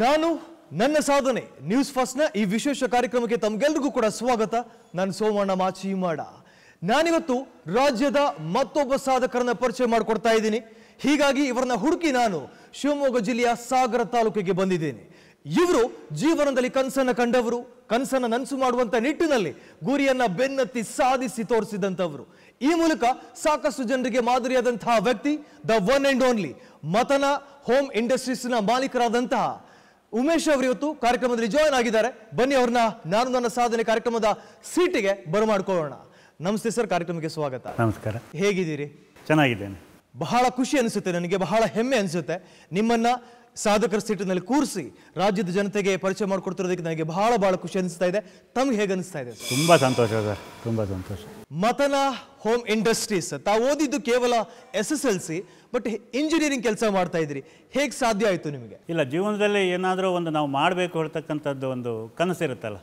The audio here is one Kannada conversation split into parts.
ನಾನು ನನ್ನ ಸಾಧನೆ ನ್ಯೂಸ್ ನ ಈ ವಿಶೇಷ ಕಾರ್ಯಕ್ರಮಕ್ಕೆ ತಮಗೆಲ್ರಿಗೂ ಕೂಡ ಸ್ವಾಗತ ನಾನು ಸೋಮಣ್ಣ ಮಾಚಿ ಮಾಡ ನಾನಿವತ್ತು ರಾಜ್ಯದ ಮತ್ತೊಬ್ಬ ಸಾಧಕರನ್ನ ಪರಿಚಯ ಮಾಡಿಕೊಡ್ತಾ ಇದ್ದೀನಿ ಹೀಗಾಗಿ ಇವರನ್ನ ಹುಡುಕಿ ನಾನು ಶಿವಮೊಗ್ಗ ಜಿಲ್ಲೆಯ ಸಾಗರ ತಾಲೂಕಿಗೆ ಬಂದಿದ್ದೇನೆ ಇವರು ಜೀವನದಲ್ಲಿ ಕನಸನ್ನ ಕಂಡವರು ಕನಸನ್ನ ನನಸು ಮಾಡುವಂತ ನಿಟ್ಟಿನಲ್ಲಿ ಗುರಿಯನ್ನ ಬೆನ್ನತ್ತಿ ಸಾಧಿಸಿ ತೋರಿಸಿದಂಥವರು ಈ ಮೂಲಕ ಸಾಕಷ್ಟು ಜನರಿಗೆ ಮಾದರಿಯಾದಂತಹ ವ್ಯಕ್ತಿ ದ ಒನ್ ಅಂಡ್ ಓನ್ಲಿ ಮತನ ಹೋಮ್ ಇಂಡಸ್ಟ್ರೀಸ್ನ ಮಾಲೀಕರಾದಂತಹ ಉಮೇಶ್ ಅವರು ಇವತ್ತು ಕಾರ್ಯಕ್ರಮದಲ್ಲಿ ಜಾಯ್ನ್ ಆಗಿದ್ದಾರೆ ಬನ್ನಿ ಅವ್ರನ್ನ ನಾನು ನನ್ನ ಸಾಧನೆ ಕಾರ್ಯಕ್ರಮದ ಸೀಟಿಗೆ ಬರಮಾಡ್ಕೊಳ್ಳೋಣ ನಮಸ್ತೆ ಸರ್ ಕಾರ್ಯಕ್ರಮಕ್ಕೆ ಸ್ವಾಗತ ನಮಸ್ಕಾರ ಹೇಗಿದ್ದೀರಿ ಚೆನ್ನಾಗಿದ್ದೇನೆ ಬಹಳ ಖುಷಿ ಅನಿಸುತ್ತೆ ನನಗೆ ಬಹಳ ಹೆಮ್ಮೆ ಅನಿಸುತ್ತೆ ನಿಮ್ಮನ್ನ ಸಾಧಕರ ಸೀಟಿನಲ್ಲಿ ಕೂರಿಸಿ ರಾಜ್ಯದ ಜನತೆಗೆ ಪರಿಚಯ ಮಾಡಿಕೊಡ್ತಿರೋದಕ್ಕೆ ನನಗೆ ಬಹಳ ಬಹಳ ಖುಷಿ ಅನಿಸ್ತಾ ಇದೆ ತಮ್ಗೆ ಹೇಗೆ ಅನಿಸ್ತಾ ಇದೆ ತುಂಬಾ ಸಂತೋಷ ಸರ್ ತುಂಬಾ ಸಂತೋಷ ಮತನ ಹೋಮ್ ಇಂಡಸ್ಟ್ರೀಸ್ ತಾವು ಓದಿದ್ದು ಕೇವಲ S S L C but engineering ಕೆಲಸ ಮಾಡ್ತಾ ಇದ್ರಿ ಹೇಗೆ ಸಾಧ್ಯ ಆಯಿತು ನಿಮಗೆ ಇಲ್ಲ ಜೀವನದಲ್ಲಿ ಏನಾದರೂ ಒಂದು ನಾವು ಮಾಡಬೇಕು ಹೇಳ್ತಕ್ಕಂಥದ್ದು ಒಂದು ಕನಸಿರುತ್ತಲ್ಲ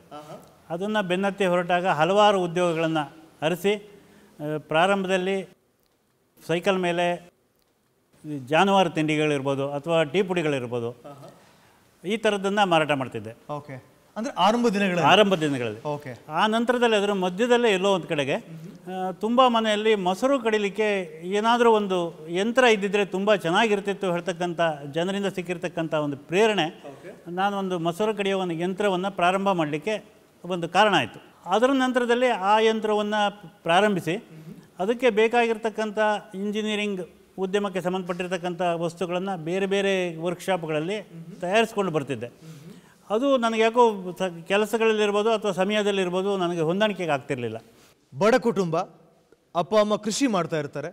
ಅದನ್ನು ಬೆನ್ನತ್ತಿ ಹೊರಟಾಗ ಹಲವಾರು ಉದ್ಯೋಗಗಳನ್ನು ಅರಸಿ ಪ್ರಾರಂಭದಲ್ಲಿ ಸೈಕಲ್ ಮೇಲೆ ಜಾನುವಾರು ತಿಂಡಿಗಳಿರ್ಬೋದು ಅಥವಾ ಟೀ ಪುಡಿಗಳಿರ್ಬೋದು ಈ ಥರದ್ದನ್ನು ಮಾರಾಟ ಮಾಡ್ತಿದ್ದೆ ಓಕೆ ಅಂದರೆ ಆರಂಭ ದಿನಗಳಲ್ಲಿ ಆರಂಭ ದಿನಗಳಲ್ಲಿ ಓಕೆ ಆ ನಂತರದಲ್ಲಿ ಅದರ ಮಧ್ಯದಲ್ಲೇ ಎಲ್ಲೋ ಒಂದು ಕಡೆಗೆ ತುಂಬ ಮನೆಯಲ್ಲಿ ಮೊಸರು ಕಡಿಲಿಕ್ಕೆ ಏನಾದರೂ ಒಂದು ಯಂತ್ರ ಇದ್ದಿದ್ರೆ ತುಂಬ ಚೆನ್ನಾಗಿರ್ತಿತ್ತು ಹೇಳ್ತಕ್ಕಂಥ ಜನರಿಂದ ಸಿಕ್ಕಿರ್ತಕ್ಕಂಥ ಒಂದು ಪ್ರೇರಣೆ ನಾನೊಂದು ಮೊಸರು ಕಡಿಯೋ ಒಂದು ಯಂತ್ರವನ್ನು ಪ್ರಾರಂಭ ಮಾಡಲಿಕ್ಕೆ ಒಂದು ಕಾರಣ ಆಯಿತು ಅದರ ನಂತರದಲ್ಲಿ ಆ ಯಂತ್ರವನ್ನು ಪ್ರಾರಂಭಿಸಿ ಅದಕ್ಕೆ ಬೇಕಾಗಿರ್ತಕ್ಕಂಥ ಇಂಜಿನಿಯರಿಂಗ್ ಉದ್ಯಮಕ್ಕೆ ಸಂಬಂಧಪಟ್ಟಿರ್ತಕ್ಕಂಥ ವಸ್ತುಗಳನ್ನು ಬೇರೆ ಬೇರೆ ವರ್ಕ್ಶಾಪ್ಗಳಲ್ಲಿ ತಯಾರಿಸ್ಕೊಂಡು ಬರ್ತಿದ್ದೆ ಅದು ನನಗೆ ಯಾಕೋ ಕೆಲಸಗಳಲ್ಲಿರ್ಬೋದು ಅಥವಾ ಸಮಯದಲ್ಲಿರ್ಬೋದು ನನಗೆ ಹೊಂದಾಣಿಕೆಗೆ ಆಗ್ತಿರಲಿಲ್ಲ ಬಡ ಕುಟುಂಬ ಅಪ್ಪ ಅಮ್ಮ ಕೃಷಿ ಮಾಡ್ತಾ ಇರ್ತಾರೆ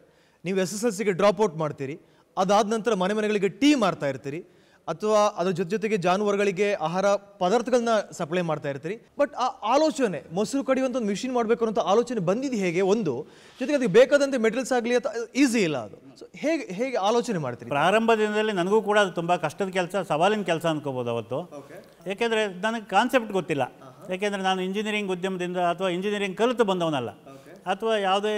ನೀವು ಎಸ್ ಎಸ್ ಎಲ್ ಸಿಗೆ ಡ್ರಾಪ್ ಔಟ್ ಮಾಡ್ತೀರಿ ಅದಾದ ನಂತರ ಮನೆ ಮನೆಗಳಿಗೆ ಟೀ ಮಾಡ್ತಾ ಇರ್ತೀರಿ ಅಥವಾ ಅದ್ರ ಜೊತೆ ಜೊತೆಗೆ ಜಾನುವಾರುಗಳಿಗೆ ಆಹಾರ ಪದಾರ್ಥಗಳನ್ನ ಸಪ್ಲೈ ಮಾಡ್ತಾ ಇರ್ತೀರಿ ಬಟ್ ಆ ಆಲೋಚನೆ ಮೊಸರು ಕಡಿಯುವಂಥ ಒಂದು ಮಿಷಿನ್ ಮಾಡಬೇಕು ಅನ್ನೋ ಆಲೋಚನೆ ಬಂದಿದ್ದು ಹೇಗೆ ಒಂದು ಜೊತೆಗೆ ಅದಕ್ಕೆ ಬೇಕಾದಂತೆ ಮೆಟೀರಿಯಲ್ಸ್ ಆಗಲಿ ಅಥವಾ ಈಸಿ ಇಲ್ಲ ಅದು ಸೊ ಹೇಗೆ ಹೇಗೆ ಆಲೋಚನೆ ಮಾಡ್ತೀರಿ ಪ್ರಾರಂಭ ದಿನದಲ್ಲಿ ನನಗೂ ಕೂಡ ಅದು ತುಂಬ ಕಷ್ಟದ ಕೆಲಸ ಸವಾಲಿನ ಕೆಲಸ ಅನ್ಕೋಬೋದು ಅವತ್ತು ಏಕೆಂದರೆ ನನಗೆ ಕಾನ್ಸೆಪ್ಟ್ ಗೊತ್ತಿಲ್ಲ ಏಕೆಂದರೆ ನಾನು ಇಂಜಿನಿಯರಿಂಗ್ ಉದ್ಯಮದಿಂದ ಅಥವಾ ಇಂಜಿನಿಯರಿಂಗ್ ಕಲಿತು ಬಂದವನಲ್ಲ ಅಥವಾ ಯಾವುದೇ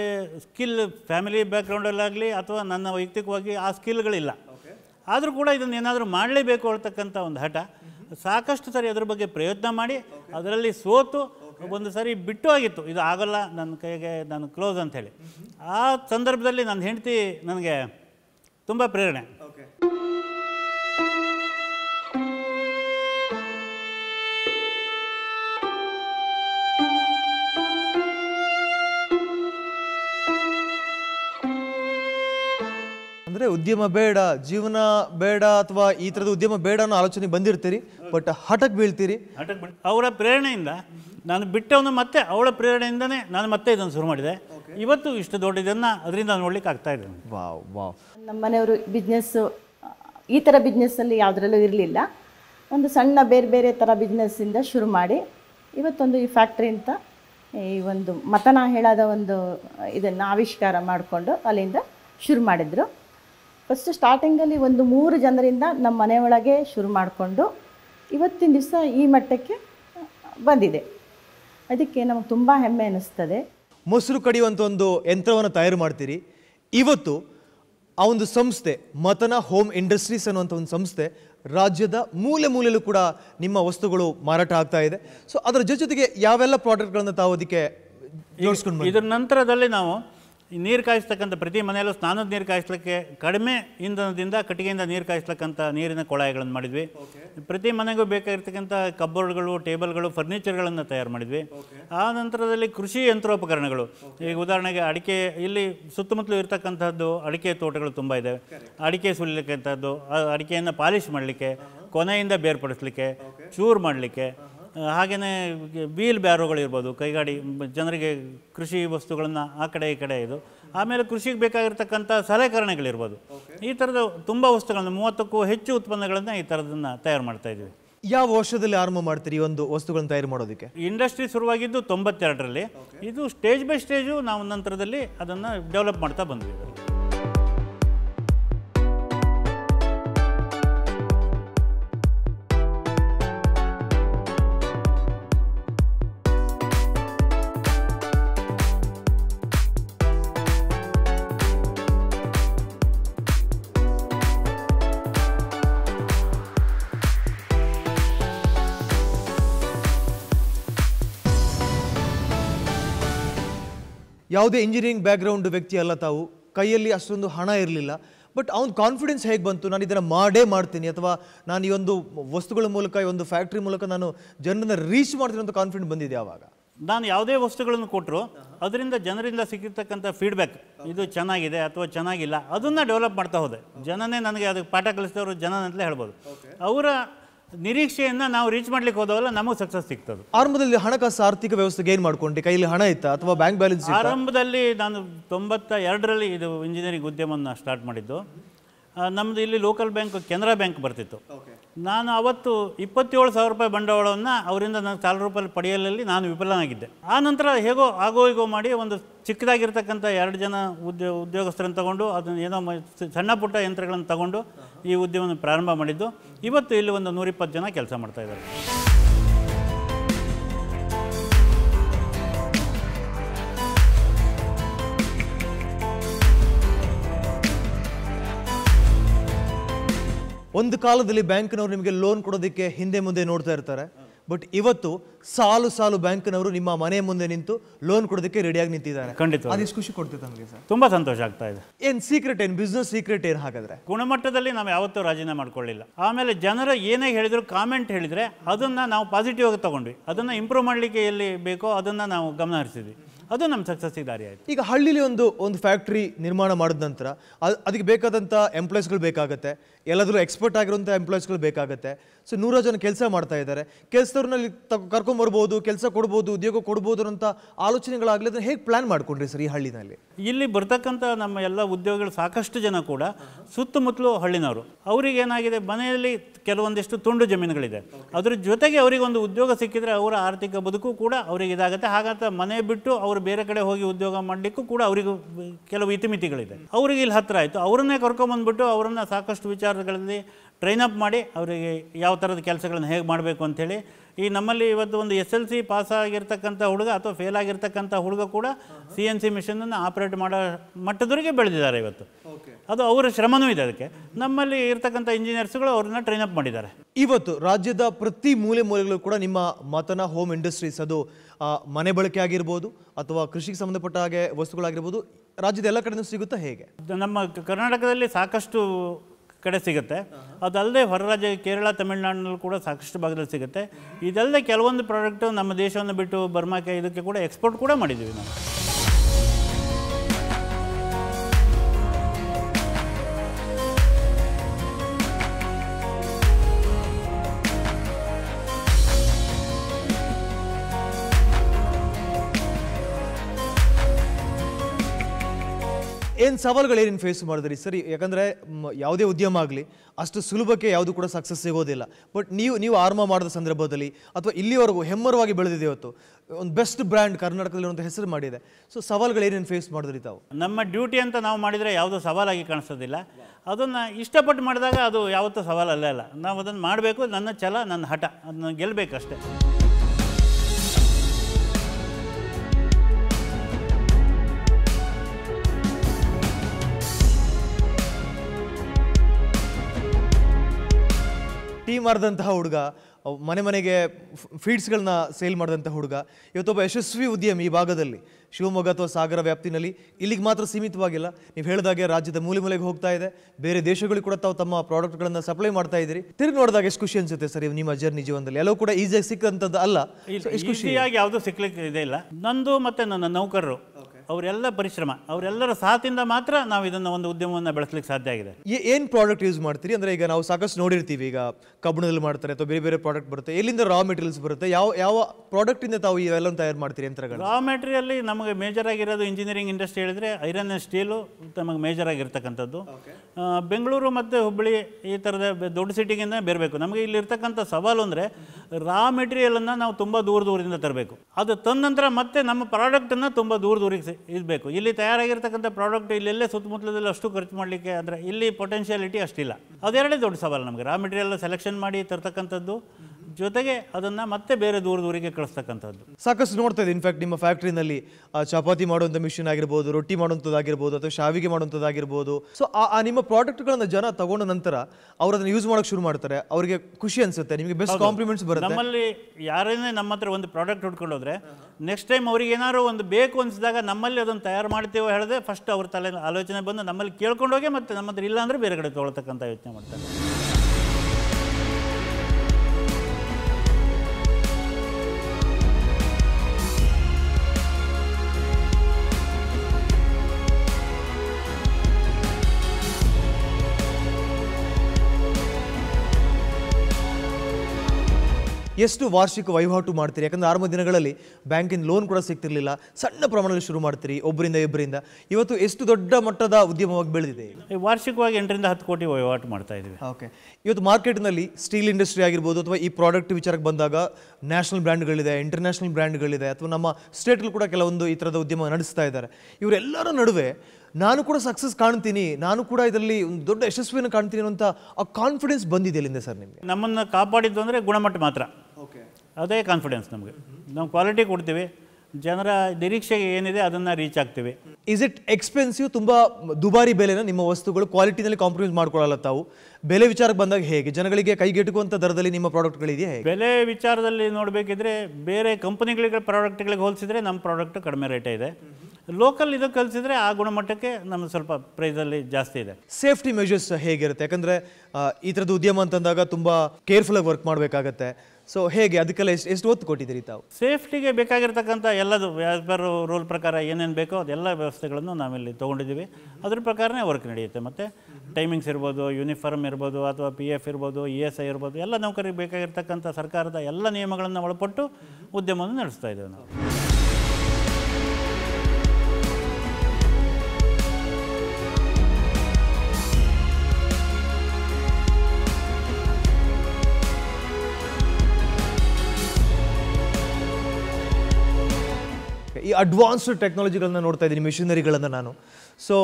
ಸ್ಕಿಲ್ ಫ್ಯಾಮಿಲಿ ಬ್ಯಾಕ್ಗ್ರೌಂಡಲ್ಲಾಗಲಿ ಅಥವಾ ನನ್ನ ವೈಯಕ್ತಿಕವಾಗಿ ಆ ಸ್ಕಿಲ್ಗಳಿಲ್ಲ ಆದರೂ ಕೂಡ ಇದನ್ನು ಏನಾದರೂ ಮಾಡಲೇಬೇಕು ಅಂತಕ್ಕಂಥ ಒಂದು ಹಠ ಸಾಕಷ್ಟು ಸರಿ ಅದರ ಬಗ್ಗೆ ಪ್ರಯತ್ನ ಮಾಡಿ ಅದರಲ್ಲಿ ಸೋತು ಒಂದು ಸರಿ ಬಿಟ್ಟು ಆಗಿತ್ತು ಇದು ಆಗೋಲ್ಲ ನನ್ನ ಕೈಗೆ ನಾನು ಕ್ಲೋಸ್ ಅಂಥೇಳಿ ಆ ಸಂದರ್ಭದಲ್ಲಿ ನನ್ನ ಹೆಂಡತಿ ನನಗೆ ತುಂಬ ಪ್ರೇರಣೆ ಅಂದ್ರೆ ಉದ್ಯಮ ಬೇಡ ಜೀವನ ಬೇಡ ಅಥವಾ ಈ ಥರದ ಉದ್ಯಮ ಬೇಡ ಅನ್ನೋ ಆಲೋಚನೆ ಬಂದಿರ್ತೀರಿ ಬಟ್ ಹಠಕ್ಕೆ ಬೀಳ್ತೀರಿ ಹಠಕ್ಕೆ ಅವರ ಪ್ರೇರಣೆಯಿಂದ ನಾನು ಬಿಟ್ಟವನು ಮತ್ತೆ ಅವಳ ಪ್ರೇರಣೆಯಿಂದನೇ ನಾನು ಮತ್ತೆ ಇದನ್ನು ಶುರು ಮಾಡಿದೆ ಇವತ್ತು ಇಷ್ಟು ದೊಡ್ಡ ಇದನ್ನು ಅದರಿಂದ ನೋಡ್ಲಿಕ್ಕೆ ಆಗ್ತಾ ಇದೆ ವಾವ್ ನಮ್ಮ ಮನೆಯವರು ಬಿಸ್ನೆಸ್ಸು ಈ ತರ ಥರ ಅಲ್ಲಿ ಯಾವ್ದ್ರಲ್ಲೂ ಇರಲಿಲ್ಲ ಒಂದು ಸಣ್ಣ ಬೇರೆ ಬೇರೆ ತರ ಥರ ಇಂದ ಶುರು ಮಾಡಿ ಇವತ್ತೊಂದು ಈ ಫ್ಯಾಕ್ಟ್ರಿ ಅಂತ ಈ ಒಂದು ಮತನ ಹೇಳದ ಒಂದು ಇದನ್ನು ಆವಿಷ್ಕಾರ ಮಾಡಿಕೊಂಡು ಅಲ್ಲಿಂದ ಶುರು ಮಾಡಿದರು ಫಸ್ಟ್ ಸ್ಟಾರ್ಟಿಂಗಲ್ಲಿ ಒಂದು ಮೂರು ಜನರಿಂದ ನಮ್ಮ ಮನೆಯೊಳಗೆ ಶುರು ಮಾಡಿಕೊಂಡು ಇವತ್ತಿನ ದಿವಸ ಈ ಮಟ್ಟಕ್ಕೆ ಬಂದಿದೆ ಅದಕ್ಕೆ ನಮಗೆ ತುಂಬ ಹೆಮ್ಮೆ ಅನ್ನಿಸ್ತದೆ ಮೊಸರು ಕಡಿಯುವಂಥ ಒಂದು ಯಂತ್ರವನ್ನು ತಯಾರು ಮಾಡ್ತೀರಿ ಇವತ್ತು ಆ ಒಂದು ಸಂಸ್ಥೆ ಮತನ ಹೋಮ್ ಇಂಡಸ್ಟ್ರೀಸ್ ಅನ್ನುವಂಥ ಒಂದು ಸಂಸ್ಥೆ ರಾಜ್ಯದ ಮೂಲೆ ಮೂಲೆಯಲ್ಲೂ ಕೂಡ ನಿಮ್ಮ ವಸ್ತುಗಳು ಮಾರಾಟ ಆಗ್ತಾ ಇದೆ ಸೊ ಅದರ ಜೊತೆಗೆ ಯಾವೆಲ್ಲ ಪ್ರಾಡಕ್ಟ್ಗಳನ್ನು ತಾವು ಅದಕ್ಕೆ ಇದರ ನಂತರದಲ್ಲಿ ನಾವು ನೀರು ಕಾಯಿಸ್ತಕ್ಕಂಥ ಪ್ರತಿ ಮನೆಯಲ್ಲೂ ಸ್ನಾನದ ನೀರು ಕಾಯಿಸ್ಲಿಕ್ಕೆ ಕಡಿಮೆ ಇಂಧನದಿಂದ ಕಟ್ಟಿಗೆಯಿಂದ ನೀರು ಕಾಯಿಸ್ತಕ್ಕಂಥ ನೀರಿನ ಕೊಳಾಯಗಳನ್ನು ಮಾಡಿದ್ವಿ ಪ್ರತಿ ಮನೆಗೂ ಬೇಕಾಗಿರ್ತಕ್ಕಂಥ ಕಬ್ಬೋರ್ಡ್ಗಳು ಟೇಬಲ್ಗಳು ಫರ್ನಿಚರ್ಗಳನ್ನು ತಯಾರು ಮಾಡಿದ್ವಿ ಆ ನಂತರದಲ್ಲಿ ಕೃಷಿ ಯಂತ್ರೋಪಕರಣಗಳು ಈಗ ಉದಾಹರಣೆಗೆ ಅಡಿಕೆ ಇಲ್ಲಿ ಸುತ್ತಮುತ್ತಲು ಇರತಕ್ಕಂಥದ್ದು ಅಡಿಕೆ ತೋಟಗಳು ತುಂಬ ಇದ್ದಾವೆ ಅಡಿಕೆ ಸುಳಿಲಿಕ್ಕಂಥದ್ದು ಅಡಿಕೆಯನ್ನು ಪಾಲಿಷ್ ಮಾಡಲಿಕ್ಕೆ uh-huh. ಕೊನೆಯಿಂದ ಬೇರ್ಪಡಿಸಲಿಕ್ಕೆ ಚೂರು ಮಾಡಲಿಕ್ಕೆ uh-huh. ಹಾಗೆಯೇ ವೀಲ್ ಬ್ಯಾರೋಗಳಿರ್ಬೋದು ಕೈಗಾಡಿ ಜನರಿಗೆ ಕೃಷಿ ವಸ್ತುಗಳನ್ನು ಆ ಕಡೆ ಈ ಕಡೆ ಇದು ಆಮೇಲೆ ಕೃಷಿಗೆ ಬೇಕಾಗಿರ್ತಕ್ಕಂಥ ಸಲಕರಣೆಗಳಿರ್ಬೋದು ಈ ಥರದ ತುಂಬ ವಸ್ತುಗಳನ್ನು ಮೂವತ್ತಕ್ಕೂ ಹೆಚ್ಚು ಉತ್ಪನ್ನಗಳನ್ನು ಈ ಥರದನ್ನು ತಯಾರು ಮಾಡ್ತಾ ಇದ್ದೀವಿ ಯಾವ ವರ್ಷದಲ್ಲಿ ಆರಂಭ ಮಾಡ್ತೀರಿ ಈ ಒಂದು ವಸ್ತುಗಳನ್ನು ತಯಾರು ಮಾಡೋದಕ್ಕೆ ಇಂಡಸ್ಟ್ರಿ ಶುರುವಾಗಿದ್ದು ತೊಂಬತ್ತೆರಡರಲ್ಲಿ ಇದು ಸ್ಟೇಜ್ ಬೈ ಸ್ಟೇಜು ನಾವು ನಂತರದಲ್ಲಿ ಅದನ್ನು ಡೆವಲಪ್ ಮಾಡ್ತಾ ಬಂದ್ವಿ ಯಾವುದೇ ಇಂಜಿನಿಯರಿಂಗ್ ಬ್ಯಾಕ್ಗ್ರೌಂಡ್ ವ್ಯಕ್ತಿ ಅಲ್ಲ ತಾವು ಕೈಯಲ್ಲಿ ಅಷ್ಟೊಂದು ಹಣ ಇರಲಿಲ್ಲ ಬಟ್ ಅವ್ನ ಕಾನ್ಫಿಡೆನ್ಸ್ ಹೇಗೆ ಬಂತು ನಾನು ಇದನ್ನು ಮಾಡೇ ಮಾಡ್ತೀನಿ ಅಥವಾ ನಾನು ಈ ಒಂದು ವಸ್ತುಗಳ ಮೂಲಕ ಈ ಒಂದು ಫ್ಯಾಕ್ಟ್ರಿ ಮೂಲಕ ನಾನು ಜನರನ್ನ ರೀಚ್ ಮಾಡ್ತೀನಿ ಅಂತ ಕಾನ್ಫಿಡೆಂಟ್ ಬಂದಿದೆ ಆವಾಗ ನಾನು ಯಾವುದೇ ವಸ್ತುಗಳನ್ನು ಕೊಟ್ಟರು ಅದರಿಂದ ಜನರಿಂದ ಸಿಕ್ಕಿರ್ತಕ್ಕಂಥ ಫೀಡ್ಬ್ಯಾಕ್ ಇದು ಚೆನ್ನಾಗಿದೆ ಅಥವಾ ಚೆನ್ನಾಗಿಲ್ಲ ಅದನ್ನು ಡೆವಲಪ್ ಮಾಡ್ತಾ ಹೋದೆ ಜನನೇ ನನಗೆ ಅದಕ್ಕೆ ಪಾಠ ಕಲಿಸಿದವರು ಜನ ಅಂತಲೇ ಹೇಳ್ಬೋದು ಅವರ ನಿರೀಕ್ಷೆಯನ್ನು ನಾವು ರೀಚ್ ಮಾಡ್ಲಿಕ್ಕೆ ಹೋದವಲ್ಲ ನಮಗೆ ಸಕ್ಸಸ್ ಸಿಗ್ತದೆ ಆರಂಭದಲ್ಲಿ ಹಣಕಾಸು ಆರ್ಥಿಕ ವ್ಯವಸ್ಥೆ ಏನ್ ಮಾಡ್ಕೊಂಡು ಕೈಯಲ್ಲಿ ಹಣ ಇತ್ತ ಅಥವಾ ಬ್ಯಾಂಕ್ ಬ್ಯಾಲೆನ್ಸ್ ಆರಂಭದಲ್ಲಿ ನಾನು ತೊಂಬತ್ತ ಎರಡರಲ್ಲಿ ಇದು ಇಂಜಿನಿಯರಿಂಗ್ ಉದ್ಯಮವನ್ನು ಸ್ಟಾರ್ಟ್ ಮಾಡಿದ್ದು ನಮ್ದು ಇಲ್ಲಿ ಲೋಕಲ್ ಬ್ಯಾಂಕ್ ಕೆನರಾ ಬ್ಯಾಂಕ್ ಬರ್ತಿತ್ತು ನಾನು ಅವತ್ತು ಇಪ್ಪತ್ತೇಳು ಸಾವಿರ ರೂಪಾಯಿ ಬಂಡವಾಳವನ್ನು ಅವರಿಂದ ನಾನು ಸಾಲ ರೂಪಾಯಿ ಪಡೆಯಲಲ್ಲಿ ನಾನು ವಿಫಲನಾಗಿದ್ದೆ ಆ ನಂತರ ಹೇಗೋ ಆಗೋ ಹೀಗೋ ಮಾಡಿ ಒಂದು ಚಿಕ್ಕದಾಗಿರ್ತಕ್ಕಂಥ ಎರಡು ಜನ ಉದ್ಯೋ ಉದ್ಯೋಗಸ್ಥರನ್ನು ತಗೊಂಡು ಅದನ್ನು ಏನೋ ಸಣ್ಣ ಪುಟ್ಟ ಯಂತ್ರಗಳನ್ನು ತಗೊಂಡು ಈ ಉದ್ಯಮವನ್ನು ಪ್ರಾರಂಭ ಮಾಡಿದ್ದು ಇವತ್ತು ಇಲ್ಲಿ ಒಂದು ನೂರಿಪ್ಪತ್ತು ಜನ ಕೆಲಸ ಇದ್ದಾರೆ ಒಂದು ಕಾಲದಲ್ಲಿ ಬ್ಯಾಂಕ್ನವರು ನಿಮಗೆ ಲೋನ್ ಕೊಡೋದಕ್ಕೆ ಹಿಂದೆ ಮುಂದೆ ನೋಡ್ತಾ ಇರ್ತಾರೆ ಬಟ್ ಇವತ್ತು ಸಾಲು ಸಾಲು ಬ್ಯಾಂಕ್ನವರು ನಿಮ್ಮ ಮನೆ ಮುಂದೆ ನಿಂತು ಲೋನ್ ಕೊಡೋದಕ್ಕೆ ರೆಡಿಯಾಗಿ ನಿಂತಿದ್ದಾರೆ ಖಂಡಿತ ಖುಷಿ ಕೊಡ್ತೀವಿ ನಮಗೆ ಸರ್ ತುಂಬಾ ಸಂತೋಷ ಆಗ್ತಾ ಇದೆ ಏನು ಸೀಕ್ರೆಟ್ ಏನು ಬಿಸ್ನೆಸ್ ಸೀಕ್ರೆಟ್ ಏನು ಹಾಗಾದ್ರೆ ಗುಣಮಟ್ಟದಲ್ಲಿ ನಾವು ಯಾವತ್ತೂ ರಾಜೀನಾಮೆ ಮಾಡ್ಕೊಳ್ಳಿಲ್ಲ ಆಮೇಲೆ ಜನರು ಏನೇ ಹೇಳಿದ್ರು ಕಾಮೆಂಟ್ ಹೇಳಿದ್ರೆ ಅದನ್ನ ನಾವು ಪಾಸಿಟಿವ್ ಆಗಿ ತಗೊಂಡ್ವಿ ಅದನ್ನ ಇಂಪ್ರೂವ್ ಮಾಡಲಿಕ್ಕೆ ಎಲ್ಲಿ ಬೇಕೋ ಅದನ್ನ ನಾವು ಗಮನ ಹರಿಸಿದ್ವಿ ಅದು ನಮ್ಮ ಸಕ್ಸಸ್ಸಿಗೆ ದಾರಿ ಆಯಿತು ಈಗ ಹಳ್ಳಿಲಿ ಒಂದು ಒಂದು ಫ್ಯಾಕ್ಟ್ರಿ ನಿರ್ಮಾಣ ಮಾಡಿದ ನಂತರ ಅದಕ್ಕೆ ಬೇಕಾದಂಥ ಎಂಪ್ಲಾಯ್ಸ್ಗಳು ಬೇಕಾಗುತ್ತೆ ಎಲ್ಲಾದರೂ ಎಕ್ಸ್ಪರ್ಟ್ ಆಗಿರುವಂಥ ಎಂಪ್ಲಾಯೀಸ್ಗಳು ಬೇಕಾಗುತ್ತೆ ಸೊ ನೂರ ಜನ ಕೆಲಸ ಮಾಡ್ತಾ ಇದ್ದಾರೆ ಕೆಲಸದವ್ರನ್ನಲ್ಲಿ ಕರ್ಕೊಂಬರ್ಬೋದು ಕೆಲಸ ಕೊಡ್ಬೋದು ಉದ್ಯೋಗ ಕೊಡ್ಬೋದು ಅಂತ ಆಲೋಚನೆಗಳಾಗಲಿ ಅದನ್ನು ಹೇಗೆ ಪ್ಲ್ಯಾನ್ ಮಾಡ್ಕೊಂಡ್ರಿ ಸರ್ ಈ ಹಳ್ಳಿನಲ್ಲಿ ಇಲ್ಲಿ ಬರ್ತಕ್ಕಂಥ ನಮ್ಮ ಎಲ್ಲ ಉದ್ಯೋಗಗಳು ಸಾಕಷ್ಟು ಜನ ಕೂಡ ಸುತ್ತಮುತ್ತಲು ಹಳ್ಳಿನವರು ಅವರಿಗೇನಾಗಿದೆ ಮನೆಯಲ್ಲಿ ಕೆಲವೊಂದಿಷ್ಟು ತುಂಡು ಜಮೀನುಗಳಿದೆ ಅದ್ರ ಜೊತೆಗೆ ಅವರಿಗೆ ಒಂದು ಉದ್ಯೋಗ ಸಿಕ್ಕಿದರೆ ಅವರ ಆರ್ಥಿಕ ಬದುಕು ಕೂಡ ಅವರಿಗೆ ಇದಾಗುತ್ತೆ ಹಾಗಂತ ಮನೆ ಬಿಟ್ಟು ಅವರು ಬೇರೆ ಕಡೆ ಹೋಗಿ ಉದ್ಯೋಗ ಮಾಡಲಿಕ್ಕೂ ಕೂಡ ಅವರಿಗೂ ಕೆಲವು ಇತಿಮಿತಿಗಳಿದೆ ಅವ್ರಿಗೆ ಇಲ್ಲಿ ಹತ್ತಿರ ಆಯಿತು ಅವರನ್ನೇ ಕರ್ಕೊಂಬಂದ್ಬಿಟ್ಟು ಅವರನ್ನು ಸಾಕಷ್ಟು ವಿಚಾರ ಬೇಳೆಗಾರಗಳಲ್ಲಿ ಟ್ರೈನ್ ಅಪ್ ಮಾಡಿ ಅವರಿಗೆ ಯಾವ ಥರದ ಕೆಲಸಗಳನ್ನು ಹೇಗೆ ಮಾಡಬೇಕು ಅಂಥೇಳಿ ಈ ನಮ್ಮಲ್ಲಿ ಇವತ್ತು ಒಂದು ಎಸ್ ಎಲ್ ಸಿ ಪಾಸ್ ಆಗಿರ್ತಕ್ಕಂಥ ಹುಡುಗ ಅಥವಾ ಫೇಲ್ ಆಗಿರ್ತಕ್ಕಂಥ ಹುಡುಗ ಕೂಡ ಸಿ ಎನ್ ಸಿ ಮಿಷನನ್ನು ಆಪ್ರೇಟ್ ಮಾಡೋ ಮಟ್ಟದವರಿಗೆ ಬೆಳೆದಿದ್ದಾರೆ ಇವತ್ತು ಅದು ಅವರ ಶ್ರಮನೂ ಇದೆ ಅದಕ್ಕೆ ನಮ್ಮಲ್ಲಿ ಇರ್ತಕ್ಕಂಥ ಇಂಜಿನಿಯರ್ಸ್ಗಳು ಅವ್ರನ್ನ ಟ್ರೈನ್ ಅಪ್ ಮಾಡಿದ್ದಾರೆ ಇವತ್ತು ರಾಜ್ಯದ ಪ್ರತಿ ಮೂಲೆ ಮೂಲೆಗಳು ಕೂಡ ನಿಮ್ಮ ಮತನ ಹೋಮ್ ಇಂಡಸ್ಟ್ರೀಸ್ ಅದು ಮನೆ ಬಳಕೆ ಆಗಿರ್ಬೋದು ಅಥವಾ ಕೃಷಿಗೆ ಸಂಬಂಧಪಟ್ಟ ಹಾಗೆ ವಸ್ತುಗಳಾಗಿರ್ಬೋದು ರಾಜ್ಯದ ಎಲ್ಲ ಕಡೆಯೂ ಸಿಗುತ್ತಾ ಹೇಗೆ ನಮ್ಮ ಕರ್ನಾಟಕದಲ್ಲಿ ಸಾಕಷ್ಟು ಕಡೆ ಸಿಗುತ್ತೆ ಅದಲ್ಲದೆ ಹೊರ ರಾಜ್ಯ ಕೇರಳ ತಮಿಳುನಾಡಿನಲ್ಲೂ ಕೂಡ ಸಾಕಷ್ಟು ಭಾಗದಲ್ಲಿ ಸಿಗುತ್ತೆ ಇದಲ್ಲದೆ ಕೆಲವೊಂದು ಪ್ರಾಡಕ್ಟು ನಮ್ಮ ದೇಶವನ್ನು ಬಿಟ್ಟು ಬರ್ಮಾಕ್ಕೆ ಇದಕ್ಕೆ ಕೂಡ ಎಕ್ಸ್ಪೋರ್ಟ್ ಕೂಡ ಮಾಡಿದ್ದೀವಿ ನಾವು ಏನು ಸವಾಲುಗಳು ಏನೇನು ಫೇಸ್ ಮಾಡಿದ್ರಿ ಸರಿ ಯಾಕಂದರೆ ಯಾವುದೇ ಉದ್ಯಮ ಆಗಲಿ ಅಷ್ಟು ಸುಲಭಕ್ಕೆ ಯಾವುದು ಕೂಡ ಸಕ್ಸಸ್ ಸಿಗೋದಿಲ್ಲ ಬಟ್ ನೀವು ನೀವು ಆರಂಭ ಮಾಡಿದ ಸಂದರ್ಭದಲ್ಲಿ ಅಥವಾ ಇಲ್ಲಿವರೆಗೂ ಹೆಮ್ಮರವಾಗಿ ಬೆಳೆದಿದೆ ಇವತ್ತು ಒಂದು ಬೆಸ್ಟ್ ಬ್ರ್ಯಾಂಡ್ ಕರ್ನಾಟಕದಲ್ಲಿ ಒಂದು ಹೆಸರು ಮಾಡಿದೆ ಸೊ ಸವಾಲುಗಳು ಏನೇನು ಫೇಸ್ ಮಾಡಿದ್ರಿ ತಾವು ನಮ್ಮ ಡ್ಯೂಟಿ ಅಂತ ನಾವು ಮಾಡಿದರೆ ಯಾವುದೂ ಸವಾಲಾಗಿ ಕಾಣಿಸೋದಿಲ್ಲ ಅದನ್ನು ಇಷ್ಟಪಟ್ಟು ಮಾಡಿದಾಗ ಅದು ಯಾವತ್ತೂ ಸವಾಲಲ್ಲೇ ಅಲ್ಲ ನಾವು ಅದನ್ನು ಮಾಡಬೇಕು ನನ್ನ ಛಲ ನನ್ನ ಹಠ ಅದನ್ನ ಗೆಲ್ಲಬೇಕಷ್ಟೇ ಮಾಡಿದಂತಹ ಹುಡುಗ ಮನೆ ಮನೆಗೆ ಫೀಡ್ಸ್ಗಳನ್ನ ಸೇಲ್ ಮಾಡಿದಂಥ ಹುಡುಗ ಇವತ್ತೊಬ್ಬ ಯಶಸ್ವಿ ಉದ್ಯಮಿ ಈ ಭಾಗದಲ್ಲಿ ಶಿವಮೊಗ್ಗ ಅಥವಾ ಸಾಗರ ವ್ಯಾಪ್ತಿನಲ್ಲಿ ಇಲ್ಲಿಗೆ ಮಾತ್ರ ಸೀಮಿತವಾಗಿಲ್ಲ ನೀವು ಹೇಳಿದಾಗೆ ರಾಜ್ಯದ ಮೂಲೆ ಮೂಲೆಗೆ ಹೋಗ್ತಾ ಇದೆ ಬೇರೆ ದೇಶಗಳಿಗೆ ಕೂಡ ತಾವು ತಮ್ಮ ಪ್ರಾಡಕ್ಟ್ಗಳನ್ನು ಸಪ್ಲೈ ಮಾಡ್ತಾ ಇದ್ದೀರಿ ತಿರುಗಿ ನೋಡಿದಾಗ ಎಷ್ಟು ಖುಷಿ ಅನಿಸುತ್ತೆ ಸರ್ ನಿಮ್ಮ ಜರ್ನಿ ಜೀವನದಲ್ಲಿ ಎಲ್ಲವೂ ಕೂಡ ಈಸಿಯಾಗಿ ಸಿಕ್ಕಂಥದ್ದು ಅಲ್ಲ ಖುಷಿಯಾಗಿ ಯಾವುದೂ ಸಿಕ್ಲಿಕ್ಕೆ ಇದೇ ಇಲ್ಲ ನಂದು ಮತ್ತೆ ನನ್ನ ನೌಕರರು ಅವರೆಲ್ಲ ಪರಿಶ್ರಮ ಅವರೆಲ್ಲರ ಸಾಥಿಂದ ಮಾತ್ರ ನಾವು ಇದನ್ನು ಒಂದು ಉದ್ಯಮವನ್ನು ಬೆಳೆಸಲಿಕ್ಕೆ ಸಾಧ್ಯ ಆಗಿದೆ ಏನು ಪ್ರಾಡಕ್ಟ್ ಯೂಸ್ ಮಾಡ್ತೀರಿ ಅಂದರೆ ಈಗ ನಾವು ಸಾಕಷ್ಟು ನೋಡಿರ್ತೀವಿ ಈಗ ಕಬ್ಬಣದಲ್ಲಿ ಮಾಡ್ತಾರೆ ಅಥವಾ ಬೇರೆ ಬೇರೆ ಪ್ರಾಡಕ್ಟ್ ಬರುತ್ತೆ ಎಲ್ಲಿಂದ ರಾ ಮೆಟೀರಿಯಲ್ಸ್ ಬರುತ್ತೆ ಯಾವ ಯಾವ ಪ್ರಾಡಕ್ಟಿಂದ ತಾವು ಇವೆಲ್ಲ ತಯಾರು ಮಾಡ್ತೀರಿ ಯಂತ್ರಗಳು ರಾ ಮೆಟೀರಿಯಲ್ಲಿ ನಮಗೆ ಮೇಜರ್ ಆಗಿರೋದು ಇಂಜಿನಿಯರಿಂಗ್ ಇಂಡಸ್ಟ್ರಿ ಹೇಳಿದರೆ ಐರನ್ ಆ್ಯಂಡ್ ಸ್ಟೀಲು ನಮಗೆ ಮೇಜರ್ ಆಗಿರ್ತಕ್ಕಂಥದ್ದು ಬೆಂಗಳೂರು ಮತ್ತು ಹುಬ್ಬಳ್ಳಿ ಈ ಥರದ ದೊಡ್ಡ ಸಿಟಿಗಿಂದ ಬೇರಬೇಕು ನಮಗೆ ಇಲ್ಲಿರ್ತಕ್ಕಂಥ ಸವಾಲು ಅಂದರೆ ರಾ ಮೆಟೀರಿಯಲನ್ನು ನಾವು ತುಂಬ ದೂರ ದೂರದಿಂದ ತರಬೇಕು ಅದು ತಂದ ನಂತರ ಮತ್ತೆ ನಮ್ಮ ಪ್ರಾಡಕ್ಟನ್ನು ತುಂಬ ದೂರ ದೂರಿಗೆ ಇರಬೇಕು ಇಲ್ಲಿ ತಯಾರಾಗಿರ್ತಕ್ಕಂಥ ಪ್ರಾಡಕ್ಟ್ ಇಲ್ಲೆಲ್ಲೇ ಸುತ್ತಮುತ್ತಲದಲ್ಲಿ ಅಷ್ಟು ಖರ್ಚು ಮಾಡಲಿಕ್ಕೆ ಅಂದರೆ ಇಲ್ಲಿ ಪೊಟೆನ್ಷಿಯಾಲಿಟಿ ಅಷ್ಟಿಲ್ಲ ಅದೆರಡೇ ದೊಡ್ಡ ಸವಾಲು ನಮಗೆ ರಾ ಮೆಟೀರಿಯಲ್ ಸೆಲೆಕ್ಷನ್ ಮಾಡಿ ತರ್ತಕ್ಕಂಥದ್ದು ಜೊತೆಗೆ ಅದನ್ನು ಮತ್ತೆ ಬೇರೆ ದೂರ ದೂರಿಗೆ ಕಳಿಸ್ತಕ್ಕಂಥದ್ದು ಸಾಕಷ್ಟು ನೋಡ್ತಾ ಇದೆ ಇನ್ಫ್ಯಾಕ್ಟ್ ನಿಮ್ಮ ಫ್ಯಾಕ್ಟ್ರಿನಲ್ಲಿ ಚಪಾತಿ ಮಾಡುವಂಥ ಮಿಷಿನ್ ಆಗಿರ್ಬೋದು ರೊಟ್ಟಿ ಮಾಡುವಂಥದ್ದಾಗಿರ್ಬೋದು ಅಥವಾ ಶಾವಿಗೆ ಮಾಡುವಂಥದ್ದಾಗಿರ್ಬೋದು ಸೊ ಆ ನಿಮ್ಮ ಪ್ರಾಡಕ್ಟ್ಗಳನ್ನು ಜನ ತಗೊಂಡ ನಂತರ ಅವ್ರು ಅದನ್ನು ಯೂಸ್ ಮಾಡೋಕ್ಕೆ ಶುರು ಮಾಡ್ತಾರೆ ಅವರಿಗೆ ಖುಷಿ ಅನಿಸುತ್ತೆ ನಿಮಗೆ ಬೆಸ್ಟ್ ಕಾಂಪ್ಲಿಮೆಂಟ್ಸ್ ಬರುತ್ತೆ ನಮ್ಮಲ್ಲಿ ಯಾರೇನೇ ನಮ್ಮ ಹತ್ರ ಒಂದು ಪ್ರಾಡಕ್ಟ್ ಹುಡ್ಕೊಂಡೋದ್ರೆ ನೆಕ್ಸ್ಟ್ ಟೈಮ್ ಅವ್ರಿಗೆ ಏನಾದ್ರು ಒಂದು ಬೇಕು ಅನಿಸಿದಾಗ ನಮ್ಮಲ್ಲಿ ಅದನ್ನು ತಯಾರು ಮಾಡ್ತೀವೋ ಹೇಳಿದ್ರೆ ಫಸ್ಟ್ ಅವ್ರ ತಲೆ ಆಲೋಚನೆ ಬಂದು ನಮ್ಮಲ್ಲಿ ಕೇಳ್ಕೊಂಡೋಗಿ ಮತ್ತೆ ನಮ್ಮ ಹತ್ರ ಇಲ್ಲ ಅಂದರೆ ಬೇರೆ ಕಡೆ ತೊಗೊಳ್ತಕ್ಕಂಥ ಯೋಚನೆ ಮಾಡ್ತಾರೆ ಎಷ್ಟು ವಾರ್ಷಿಕ ವಹಿವಾಟು ಮಾಡ್ತೀರಿ ಯಾಕಂದರೆ ಆರಂಭ ದಿನಗಳಲ್ಲಿ ಬ್ಯಾಂಕಿನ ಲೋನ್ ಕೂಡ ಸಿಗ್ತಿರಲಿಲ್ಲ ಸಣ್ಣ ಪ್ರಮಾಣದಲ್ಲಿ ಶುರು ಮಾಡ್ತೀರಿ ಒಬ್ಬರಿಂದ ಇಬ್ಬರಿಂದ ಇವತ್ತು ಎಷ್ಟು ದೊಡ್ಡ ಮಟ್ಟದ ಉದ್ಯಮವಾಗಿ ಬೆಳೆದಿದೆ ವಾರ್ಷಿಕವಾಗಿ ಎಂಟರಿಂದ ಹತ್ತು ಕೋಟಿ ವಹಿವಾಟು ಮಾಡ್ತಾ ಇದ್ದೀವಿ ಓಕೆ ಇವತ್ತು ಮಾರ್ಕೆಟ್ನಲ್ಲಿ ಸ್ಟೀಲ್ ಇಂಡಸ್ಟ್ರಿ ಆಗಿರ್ಬೋದು ಅಥವಾ ಈ ಪ್ರಾಡಕ್ಟ್ ವಿಚಾರಕ್ಕೆ ಬಂದಾಗ ನ್ಯಾಷನಲ್ ಬ್ರ್ಯಾಂಡ್ಗಳಿದೆ ಇಂಟರ್ನ್ಯಾಷನಲ್ ಬ್ರ್ಯಾಂಡ್ಗಳಿದೆ ಅಥವಾ ನಮ್ಮ ಸ್ಟೇಟಲ್ಲಿ ಕೂಡ ಕೆಲವೊಂದು ಈ ಥರದ ಉದ್ಯಮ ನಡೆಸ್ತಾ ಇದ್ದಾರೆ ಇವರೆಲ್ಲರ ನಡುವೆ ನಾನು ಕೂಡ ಸಕ್ಸಸ್ ಕಾಣ್ತೀನಿ ನಾನು ಕೂಡ ಇದರಲ್ಲಿ ಒಂದು ದೊಡ್ಡ ಯಶಸ್ವಿಯನ್ನು ಕಾಣ್ತೀನಿ ಅನ್ನೋಂಥ ಆ ಕಾನ್ಫಿಡೆನ್ಸ್ ಬಂದಿದೆ ಇಲ್ಲಿಂದ ಸರ್ ನಿಮಗೆ ನಮ್ಮನ್ನು ಕಾಪಾಡಿದ್ದು ಅಂದರೆ ಗುಣಮಟ್ಟ ಮಾತ್ರ ओके ಆದರೆ ಕಾನ್ಫಿಡೆನ್ಸ್ ನಮಗೆ ನಾವು ಕ್ವಾಲಿಟಿ ಕೊಡ್ತೀವಿ ಜನರ ನಿರ್િક્ષೆ ಏನಿದೆ ಅದನ್ನ ರೀಚ್ ಆಗ್ತೀವಿ ಇಸ್ ಇಟ್ ಎಕ್ಸೆನ್ಸಿವ್ ತುಂಬಾ ದುಬಾರಿ ಬೆಲೆನಾ ನಿಮ್ಮ ವಸ್ತುಗಳು ಕ್ವಾಲಿಟಿನಲ್ಲಿ ಕಾಂಪ್ರಮೈಸ್ ಮಾಡ್ಕೊಳ್ಳಲ್ಲ ತಾವು ಬೆಲೆ ವಿಚಾರಕ್ಕೆ ಬಂದಾಗ ಹೇಗೆ ಜನಗಳಿಗೆ ಕೈಗೆಟುಕುವಂತ ದರದಲ್ಲಿ ನಿಮ್ಮ ಪ್ರಾಡಕ್ಟ್ ಗಳು ಇದೆಯೇ ಬೆಲೆ ವಿಚಾರದಲ್ಲಿ ನೋಡಬೇಕಿದ್ರೆ ಬೇರೆ ಕಂಪನಿಗಳ ಪ್ರಾಡಕ್ಟ್ ಗಳಿಗೆ ಹೋಲಿಸಿದ್ರೆ ನಮ್ಮ ಪ್ರಾಡಕ್ಟ್ ಕಡಿಮೆ ರೇಟ್ ಇದೆ ಲೋಕಲ್ ಇದ ಕಲಿಸಿದ್ರೆ ಆ ಗುಣಮಟ್ಟಕ್ಕೆ ನಮ್ಮ ಸ್ವಲ್ಪ ಪ್ರೈಸ್ ಅಲ್ಲಿ ಜಾಸ್ತಿ ಇದೆ ಸೇಫ್ಟಿ ಮೆಜರ್ಸ್ ಹೇಗಿರುತ್ತೆ ಯಾಕಂದ್ರೆ ಈ तरहದ ಉದ್ಯಮ ಅಂತ ಅಂದಾಗ ತುಂಬಾ ಕೇರ್ಫುಲ್ ಆಗಿ ವರ್ಕ್ ಮಾಡಬೇಕಾಗುತ್ತೆ ಸೊ ಹೇಗೆ ಅದಕ್ಕೆಲ್ಲ ಎಷ್ಟು ಎಷ್ಟು ಒತ್ತು ಕೊಟ್ಟಿದ್ದೀರಿ ತಾವು ಸೇಫ್ಟಿಗೆ ಬೇಕಾಗಿರ್ತಕ್ಕಂಥ ಎಲ್ಲದು ವ್ಯಾಪಾರ ರೂಲ್ ಪ್ರಕಾರ ಏನೇನು ಬೇಕೋ ಅದೆಲ್ಲ ವ್ಯವಸ್ಥೆಗಳನ್ನು ನಾವಿಲ್ಲಿ ತೊಗೊಂಡಿದ್ದೀವಿ ಅದ್ರ ಪ್ರಕಾರನೇ ವರ್ಕ್ ನಡೆಯುತ್ತೆ ಮತ್ತು ಟೈಮಿಂಗ್ಸ್ ಇರ್ಬೋದು ಯೂನಿಫಾರ್ಮ್ ಇರ್ಬೋದು ಅಥವಾ ಪಿ ಎಫ್ ಇರ್ಬೋದು ಇ ಎಸ್ ಐ ಇರ್ಬೋದು ಎಲ್ಲ ನೌಕರಿಗೆ ಬೇಕಾಗಿರ್ತಕ್ಕಂಥ ಸರ್ಕಾರದ ಎಲ್ಲ ನಿಯಮಗಳನ್ನು ಒಳಪಟ್ಟು ಉದ್ಯಮವನ್ನು ನಡೆಸ್ತಾ ಇದ್ದೇವೆ ನಾವು ಈ ಅಡ್ವಾನ್ಸ್ಡ್ ಟೆಕ್ನಾಲಜಿಗಳನ್ನ ನೋಡ್ತಾ ಇದ್ದೀನಿ ಮಿಷಿನರಿಗಳನ್ನು ನಾನು ಸೊ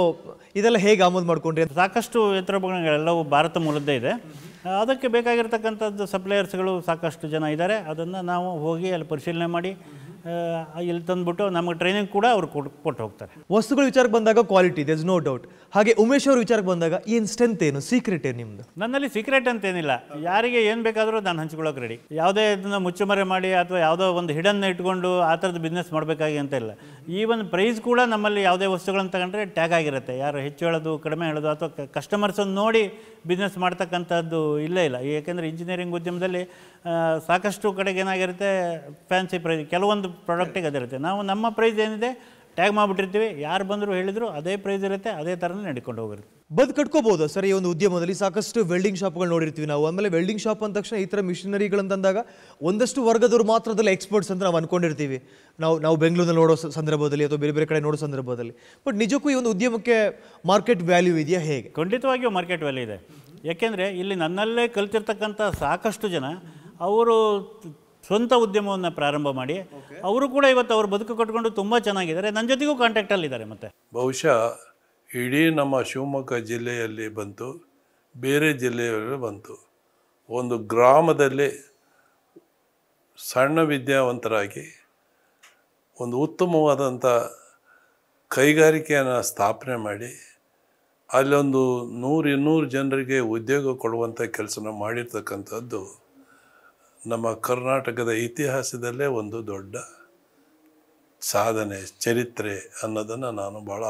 ಇದೆಲ್ಲ ಹೇಗೆ ಆಮದು ಮಾಡಿಕೊಂಡ್ರಿ ಸಾಕಷ್ಟು ಯಂತ್ರೋಪಕರಣಗಳೆಲ್ಲವೂ ಭಾರತ ಮೂಲದ್ದೇ ಇದೆ ಅದಕ್ಕೆ ಬೇಕಾಗಿರ್ತಕ್ಕಂಥದ್ದು ಸಪ್ಲೈಯರ್ಸ್ಗಳು ಸಾಕಷ್ಟು ಜನ ಇದ್ದಾರೆ ಅದನ್ನು ನಾವು ಹೋಗಿ ಅಲ್ಲಿ ಪರಿಶೀಲನೆ ಮಾಡಿ ಇಲ್ಲಿ ತಂದ್ಬಿಟ್ಟು ನಮಗೆ ಟ್ರೈನಿಂಗ್ ಕೂಡ ಅವ್ರು ಕೊಟ್ಟು ಹೋಗ್ತಾರೆ ವಸ್ತುಗಳ ವಿಚಾರಕ್ಕೆ ಬಂದಾಗ ಕ್ವಾಲಿಟಿ ದೇಸ್ ನೋ ಡೌಟ್ ಹಾಗೆ ಉಮೇಶ್ ಅವ್ರ ವಿಚಾರಕ್ಕೆ ಬಂದಾಗ ಏನು ಸ್ಟ್ರೆಂತ್ ಏನು ಸೀಕ್ರೆಟ್ ಏನು ನಿಮ್ಮದು ನನ್ನಲ್ಲಿ ಸೀಕ್ರೆಟ್ ಅಂತ ಏನಿಲ್ಲ ಯಾರಿಗೆ ಏನು ಬೇಕಾದರೂ ನಾನು ಹಂಚ್ಕೊಳ್ಳೋಕೆ ರೆಡಿ ಯಾವುದೇ ಇದನ್ನು ಮುಚ್ಚುಮರೆ ಮಾಡಿ ಅಥವಾ ಯಾವುದೋ ಒಂದು ಹಿಡನ್ ಇಟ್ಕೊಂಡು ಆ ಥರದ ಬಿಸ್ನೆಸ್ ಮಾಡಬೇಕಾಗಿ ಅಂತ ಇಲ್ಲ ಈ ಒಂದು ಪ್ರೈಸ್ ಕೂಡ ನಮ್ಮಲ್ಲಿ ಯಾವುದೇ ವಸ್ತುಗಳನ್ನು ತಗೊಂಡ್ರೆ ಟ್ಯಾಗ್ ಆಗಿರುತ್ತೆ ಯಾರು ಹೆಚ್ಚು ಹೇಳೋದು ಕಡಿಮೆ ಹೇಳೋದು ಅಥವಾ ಕಸ್ಟಮರ್ಸನ್ನು ನೋಡಿ ಬಿಸ್ನೆಸ್ ಮಾಡ್ತಕ್ಕಂಥದ್ದು ಇಲ್ಲೇ ಇಲ್ಲ ಏಕೆಂದರೆ ಇಂಜಿನಿಯರಿಂಗ್ ಉದ್ಯಮದಲ್ಲಿ ಸಾಕಷ್ಟು ಕಡೆಗೆ ಏನಾಗಿರುತ್ತೆ ಫ್ಯಾನ್ಸಿ ಪ್ರೈಸ್ ಕೆಲವೊಂದು ಪ್ರಾಡಕ್ಟಿಗೆ ಅದಿರುತ್ತೆ ನಾವು ನಮ್ಮ ಪ್ರೈಸ್ ಏನಿದೆ ಟ್ಯಾಗ್ ಮಾಡಿಬಿಟ್ಟಿರ್ತೀವಿ ಯಾರು ಬಂದರೂ ಹೇಳಿದ್ರು ಅದೇ ಪ್ರೈಸ್ ಇರುತ್ತೆ ಅದೇ ಥರನೇ ನಡ್ಕೊಂಡು ಹೋಗಿರುತ್ತೆ ಬದ್ ಕಟ್ಕೋಬಹುದು ಸರ್ ಈ ಒಂದು ಉದ್ಯಮದಲ್ಲಿ ಸಾಕಷ್ಟು ವೆಲ್ಡಿಂಗ್ ಶಾಪ್ಗಳು ನೋಡಿರ್ತೀವಿ ನಾವು ಆಮೇಲೆ ವೆಲ್ಡಿಂಗ್ ಶಾಪ್ ಅಂದ ತಕ್ಷಣ ಈ ಥರ ಅಂದಾಗ ಒಂದಷ್ಟು ವರ್ಗದವ್ರು ಮಾತ್ರದಲ್ಲಿ ಎಕ್ಸ್ಪರ್ಟ್ಸ್ ಅಂತ ನಾವು ಅನ್ಕೊಂಡಿರ್ತೀವಿ ನಾವು ನಾವು ಬೆಂಗಳೂರಿನಲ್ಲಿ ನೋಡೋ ಸಂದರ್ಭದಲ್ಲಿ ಅಥವಾ ಬೇರೆ ಬೇರೆ ಕಡೆ ನೋಡೋ ಸಂದರ್ಭದಲ್ಲಿ ಬಟ್ ನಿಜಕ್ಕೂ ಈ ಒಂದು ಉದ್ಯಮಕ್ಕೆ ಮಾರ್ಕೆಟ್ ವ್ಯಾಲ್ಯೂ ಇದೆಯಾ ಹೇಗೆ ಖಂಡಿತವಾಗಿಯೂ ಮಾರ್ಕೆಟ್ ವ್ಯಾಲ್ಯೂ ಇದೆ ಯಾಕೆಂದರೆ ಇಲ್ಲಿ ನನ್ನಲ್ಲೇ ಕಲಿತಿರ್ತಕ್ಕಂಥ ಸಾಕಷ್ಟು ಜನ ಅವರು ಸ್ವಂತ ಉದ್ಯಮವನ್ನು ಪ್ರಾರಂಭ ಮಾಡಿ ಅವರು ಕೂಡ ಇವತ್ತು ಅವ್ರ ಬದುಕು ಕಟ್ಕೊಂಡು ತುಂಬ ಚೆನ್ನಾಗಿದ್ದಾರೆ ನನ್ನ ಜೊತೆಗೂ ಕಾಂಟ್ಯಾಕ್ಟಲ್ಲಿದ್ದಾರೆ ಮತ್ತೆ ಬಹುಶಃ ಇಡೀ ನಮ್ಮ ಶಿವಮೊಗ್ಗ ಜಿಲ್ಲೆಯಲ್ಲಿ ಬಂತು ಬೇರೆ ಜಿಲ್ಲೆಯಲ್ಲಿ ಬಂತು ಒಂದು ಗ್ರಾಮದಲ್ಲಿ ಸಣ್ಣ ವಿದ್ಯಾವಂತರಾಗಿ ಒಂದು ಉತ್ತಮವಾದಂಥ ಕೈಗಾರಿಕೆಯನ್ನು ಸ್ಥಾಪನೆ ಮಾಡಿ ಅಲ್ಲೊಂದು ನೂರು ಇನ್ನೂರು ಜನರಿಗೆ ಉದ್ಯೋಗ ಕೊಡುವಂಥ ಕೆಲಸನ ಮಾಡಿರ್ತಕ್ಕಂಥದ್ದು ನಮ್ಮ ಕರ್ನಾಟಕದ ಇತಿಹಾಸದಲ್ಲೇ ಒಂದು ದೊಡ್ಡ ಸಾಧನೆ ಚರಿತ್ರೆ ಅನ್ನೋದನ್ನು ನಾನು ಭಾಳ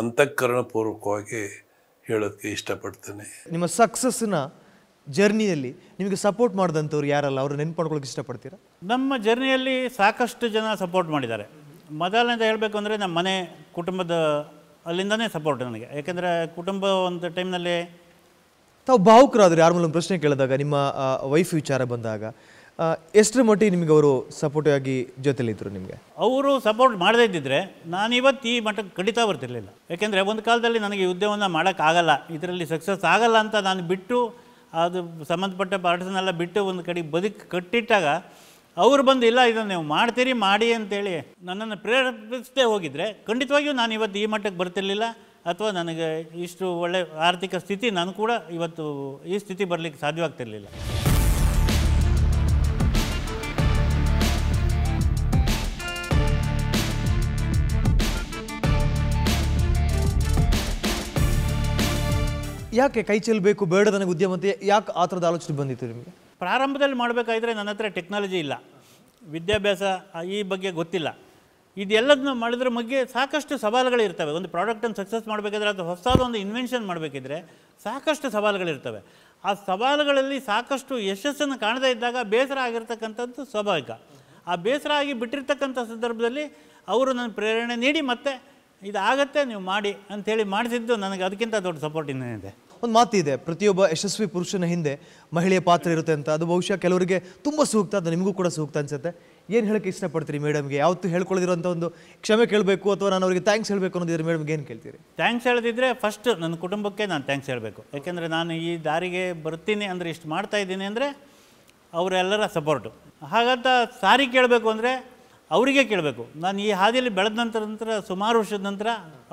ಅಂತಃಕರಣಪೂರ್ವಕವಾಗಿ ಹೇಳೋದಕ್ಕೆ ಇಷ್ಟಪಡ್ತೇನೆ ನಿಮ್ಮ ಸಕ್ಸಸ್ನ ಜರ್ನಿಯಲ್ಲಿ ನಿಮಗೆ ಸಪೋರ್ಟ್ ಮಾಡಿದಂಥವ್ರು ಯಾರಲ್ಲ ಅವರು ನೆನ್ಪು ಮಾಡ್ಕೊಳಕ್ಕೆ ಇಷ್ಟಪಡ್ತೀರಾ ನಮ್ಮ ಜರ್ನಿಯಲ್ಲಿ ಸಾಕಷ್ಟು ಜನ ಸಪೋರ್ಟ್ ಮಾಡಿದ್ದಾರೆ ಮೊದಲನೇದು ಹೇಳಬೇಕು ಅಂದರೆ ನಮ್ಮ ಮನೆ ಕುಟುಂಬದ ಅಲ್ಲಿಂದನೇ ಸಪೋರ್ಟ್ ನನಗೆ ಯಾಕೆಂದರೆ ಕುಟುಂಬ ಒಂದು ಟೈಮ್ನಲ್ಲಿ ತಾವು ಭಾವುಕರಾದರು ಯಾರ ಮೂಲಕ ಪ್ರಶ್ನೆ ಕೇಳಿದಾಗ ನಿಮ್ಮ ವೈಫ್ ವಿಚಾರ ಬಂದಾಗ ಎಷ್ಟರ ಮಟ್ಟಿ ನಿಮಗೆ ಅವರು ಸಪೋರ್ಟಿವ್ ಆಗಿ ಜೊತೆಲಿದ್ದರು ನಿಮಗೆ ಅವರು ಸಪೋರ್ಟ್ ಮಾಡದೇ ಇದ್ದಿದ್ರೆ ನಾನು ಇವತ್ತು ಈ ಮಟ್ಟಕ್ಕೆ ಖಂಡಿತ ಬರ್ತಿರಲಿಲ್ಲ ಯಾಕೆಂದರೆ ಒಂದು ಕಾಲದಲ್ಲಿ ನನಗೆ ಉದ್ಯಮವನ್ನು ಮಾಡೋಕ್ಕಾಗಲ್ಲ ಇದರಲ್ಲಿ ಸಕ್ಸಸ್ ಆಗಲ್ಲ ಅಂತ ನಾನು ಬಿಟ್ಟು ಅದು ಸಂಬಂಧಪಟ್ಟ ಪಾರ್ಟ್ಸ್ನೆಲ್ಲ ಬಿಟ್ಟು ಒಂದು ಕಡೆ ಬದುಕು ಕಟ್ಟಿಟ್ಟಾಗ ಅವರು ಬಂದು ಇಲ್ಲ ಇದನ್ನು ನೀವು ಮಾಡ್ತೀರಿ ಮಾಡಿ ಅಂತೇಳಿ ನನ್ನನ್ನು ಪ್ರೇರೇಪಿಸದೆ ಹೋಗಿದ್ರೆ ಖಂಡಿತವಾಗಿಯೂ ನಾನು ಇವತ್ತು ಈ ಮಟ್ಟಕ್ಕೆ ಬರ್ತಿರಲಿಲ್ಲ ಅಥವಾ ನನಗೆ ಇಷ್ಟು ಒಳ್ಳೆ ಆರ್ಥಿಕ ಸ್ಥಿತಿ ನಾನು ಕೂಡ ಇವತ್ತು ಈ ಸ್ಥಿತಿ ಬರಲಿಕ್ಕೆ ಸಾಧ್ಯವಾಗ್ತಿರಲಿಲ್ಲ ಯಾಕೆ ಕೈ ಚೆಲ್ಲಬೇಕು ಬೇಡ ನನಗೆ ಉದ್ಯಮತೆ ಯಾಕೆ ಆ ಥರದ ಆಲೋಚನೆ ಬಂದಿತ್ತು ನಿಮಗೆ ಪ್ರಾರಂಭದಲ್ಲಿ ಮಾಡಬೇಕಾದ್ರೆ ನನ್ನ ಹತ್ರ ಟೆಕ್ನಾಲಜಿ ಇಲ್ಲ ವಿದ್ಯಾಭ್ಯಾಸ ಈ ಬಗ್ಗೆ ಗೊತ್ತಿಲ್ಲ ಇದೆಲ್ಲದನ್ನ ಮಾಡಿದ್ರ ಬಗ್ಗೆ ಸಾಕಷ್ಟು ಸವಾಲುಗಳಿರ್ತವೆ ಒಂದು ಪ್ರಾಡಕ್ಟನ್ನು ಸಕ್ಸಸ್ ಮಾಡಬೇಕಾದ್ರೆ ಅಥವಾ ಹೊಸದಾದ ಒಂದು ಇನ್ವೆನ್ಷನ್ ಮಾಡಬೇಕಿದ್ರೆ ಸಾಕಷ್ಟು ಸವಾಲುಗಳಿರ್ತವೆ ಆ ಸವಾಲುಗಳಲ್ಲಿ ಸಾಕಷ್ಟು ಯಶಸ್ಸನ್ನು ಕಾಣದೇ ಇದ್ದಾಗ ಬೇಸರ ಆಗಿರ್ತಕ್ಕಂಥದ್ದು ಸ್ವಾಭಾವಿಕ ಆ ಬೇಸರ ಆಗಿ ಬಿಟ್ಟಿರ್ತಕ್ಕಂಥ ಸಂದರ್ಭದಲ್ಲಿ ಅವರು ನನ್ನ ಪ್ರೇರಣೆ ನೀಡಿ ಮತ್ತೆ ಇದಾಗತ್ತೆ ನೀವು ಮಾಡಿ ಅಂಥೇಳಿ ಮಾಡಿಸಿದ್ದು ನನಗೆ ಅದಕ್ಕಿಂತ ದೊಡ್ಡ ಸಪೋರ್ಟ್ ಇನ್ನೇನಿದೆ ಒಂದು ಮಾತು ಇದೆ ಪ್ರತಿಯೊಬ್ಬ ಯಶಸ್ವಿ ಪುರುಷನ ಹಿಂದೆ ಮಹಿಳೆಯ ಪಾತ್ರ ಇರುತ್ತೆ ಅಂತ ಅದು ಬಹುಶಃ ಕೆಲವರಿಗೆ ತುಂಬ ಸೂಕ್ತ ಅದು ನಿಮಗೂ ಕೂಡ ಸೂಕ್ತ ಅನಿಸುತ್ತೆ ಏನು ಹೇಳಕ್ಕೆ ಇಷ್ಟಪಡ್ತೀರಿ ಮೇಡಮ್ಗೆ ಯಾವತ್ತು ಹೇಳ್ಕೊಳ್ಳಿರೋಂಥ ಒಂದು ಕ್ಷಮೆ ಕೇಳಬೇಕು ಅಥವಾ ನಾನು ಅವರಿಗೆ ಥ್ಯಾಂಕ್ಸ್ ಹೇಳಬೇಕು ಅನ್ನೋದಿದ್ರೆ ಮೇಡಮ್ಗೆ ಏನು ಕೇಳ್ತೀರಿ ಥ್ಯಾಂಕ್ಸ್ ಹೇಳಿದ್ರೆ ಫಸ್ಟ್ ನನ್ನ ಕುಟುಂಬಕ್ಕೆ ನಾನು ಥ್ಯಾಂಕ್ಸ್ ಹೇಳಬೇಕು ಯಾಕೆಂದರೆ ನಾನು ಈ ದಾರಿಗೆ ಬರ್ತೀನಿ ಅಂದರೆ ಇಷ್ಟು ಮಾಡ್ತಾ ಇದ್ದೀನಿ ಅಂದರೆ ಅವರೆಲ್ಲರ ಸಪೋರ್ಟು ಹಾಗಂತ ಸಾರಿ ಕೇಳಬೇಕು ಅಂದರೆ ಅವರಿಗೆ ಕೇಳಬೇಕು ನಾನು ಈ ಹಾದಿಯಲ್ಲಿ ಬೆಳೆದ ನಂತರ ನಂತರ ಸುಮಾರು ವರ್ಷದ ನಂತರ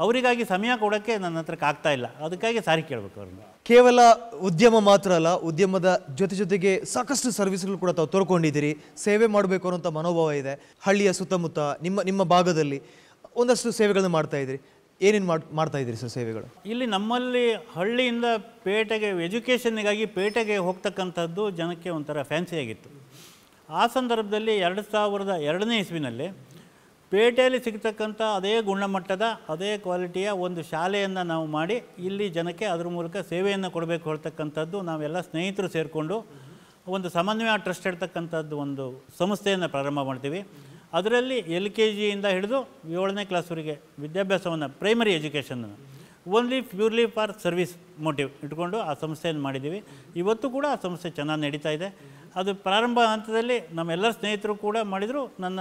ಅವರಿಗಾಗಿ ಸಮಯ ಕೊಡೋಕ್ಕೆ ನನ್ನ ಹತ್ರಕ್ಕೆ ಆಗ್ತಾ ಇಲ್ಲ ಅದಕ್ಕಾಗಿ ಸಾರಿ ಕೇಳಬೇಕು ಅವ್ರಿಗೆ ಕೇವಲ ಉದ್ಯಮ ಮಾತ್ರ ಅಲ್ಲ ಉದ್ಯಮದ ಜೊತೆ ಜೊತೆಗೆ ಸಾಕಷ್ಟು ಸರ್ವಿಸ್ಗಳು ಕೂಡ ತಾವು ತೋರ್ಕೊಂಡಿದ್ದೀರಿ ಸೇವೆ ಮಾಡಬೇಕು ಅನ್ನೋಂಥ ಮನೋಭಾವ ಇದೆ ಹಳ್ಳಿಯ ಸುತ್ತಮುತ್ತ ನಿಮ್ಮ ನಿಮ್ಮ ಭಾಗದಲ್ಲಿ ಒಂದಷ್ಟು ಸೇವೆಗಳನ್ನು ಮಾಡ್ತಾ ಇದ್ದೀರಿ ಏನೇನು ಮಾಡಿ ಮಾಡ್ತಾ ಇದ್ದೀರಿ ಸರ್ ಸೇವೆಗಳು ಇಲ್ಲಿ ನಮ್ಮಲ್ಲಿ ಹಳ್ಳಿಯಿಂದ ಪೇಟೆಗೆ ಎಜುಕೇಷನ್ಗಾಗಿ ಪೇಟೆಗೆ ಹೋಗ್ತಕ್ಕಂಥದ್ದು ಜನಕ್ಕೆ ಒಂಥರ ಫ್ಯಾನ್ಸಿಯಾಗಿತ್ತು ಆ ಸಂದರ್ಭದಲ್ಲಿ ಎರಡು ಸಾವಿರದ ಎರಡನೇ ಇಸ್ವಿನಲ್ಲಿ ಪೇಟೆಯಲ್ಲಿ ಸಿಗ್ತಕ್ಕಂಥ ಅದೇ ಗುಣಮಟ್ಟದ ಅದೇ ಕ್ವಾಲಿಟಿಯ ಒಂದು ಶಾಲೆಯನ್ನು ನಾವು ಮಾಡಿ ಇಲ್ಲಿ ಜನಕ್ಕೆ ಅದ್ರ ಮೂಲಕ ಸೇವೆಯನ್ನು ಕೊಡಬೇಕು ಹೇಳ್ತಕ್ಕಂಥದ್ದು ನಾವೆಲ್ಲ ಸ್ನೇಹಿತರು ಸೇರಿಕೊಂಡು ಒಂದು ಸಮನ್ವಯ ಟ್ರಸ್ಟ್ ಇರ್ತಕ್ಕಂಥದ್ದು ಒಂದು ಸಂಸ್ಥೆಯನ್ನು ಪ್ರಾರಂಭ ಮಾಡ್ತೀವಿ ಅದರಲ್ಲಿ ಎಲ್ ಕೆ ಜಿಯಿಂದ ಹಿಡಿದು ಏಳನೇ ಕ್ಲಾಸ್ವರೆಗೆ ವಿದ್ಯಾಭ್ಯಾಸವನ್ನು primary education only purely for service motive ಇಟ್ಕೊಂಡು ಆ ಸಂಸ್ಥೆಯನ್ನು ಮಾಡಿದ್ದೀವಿ ಇವತ್ತು ಕೂಡ ಆ ಸಂಸ್ಥೆ ಚೆನ್ನಾಗಿ ನಡೀತಾ ಇದೆ ಅದು ಪ್ರಾರಂಭ ಹಂತದಲ್ಲಿ ನಮ್ಮೆಲ್ಲ ಸ್ನೇಹಿತರು ಕೂಡ ಮಾಡಿದರು ನನ್ನ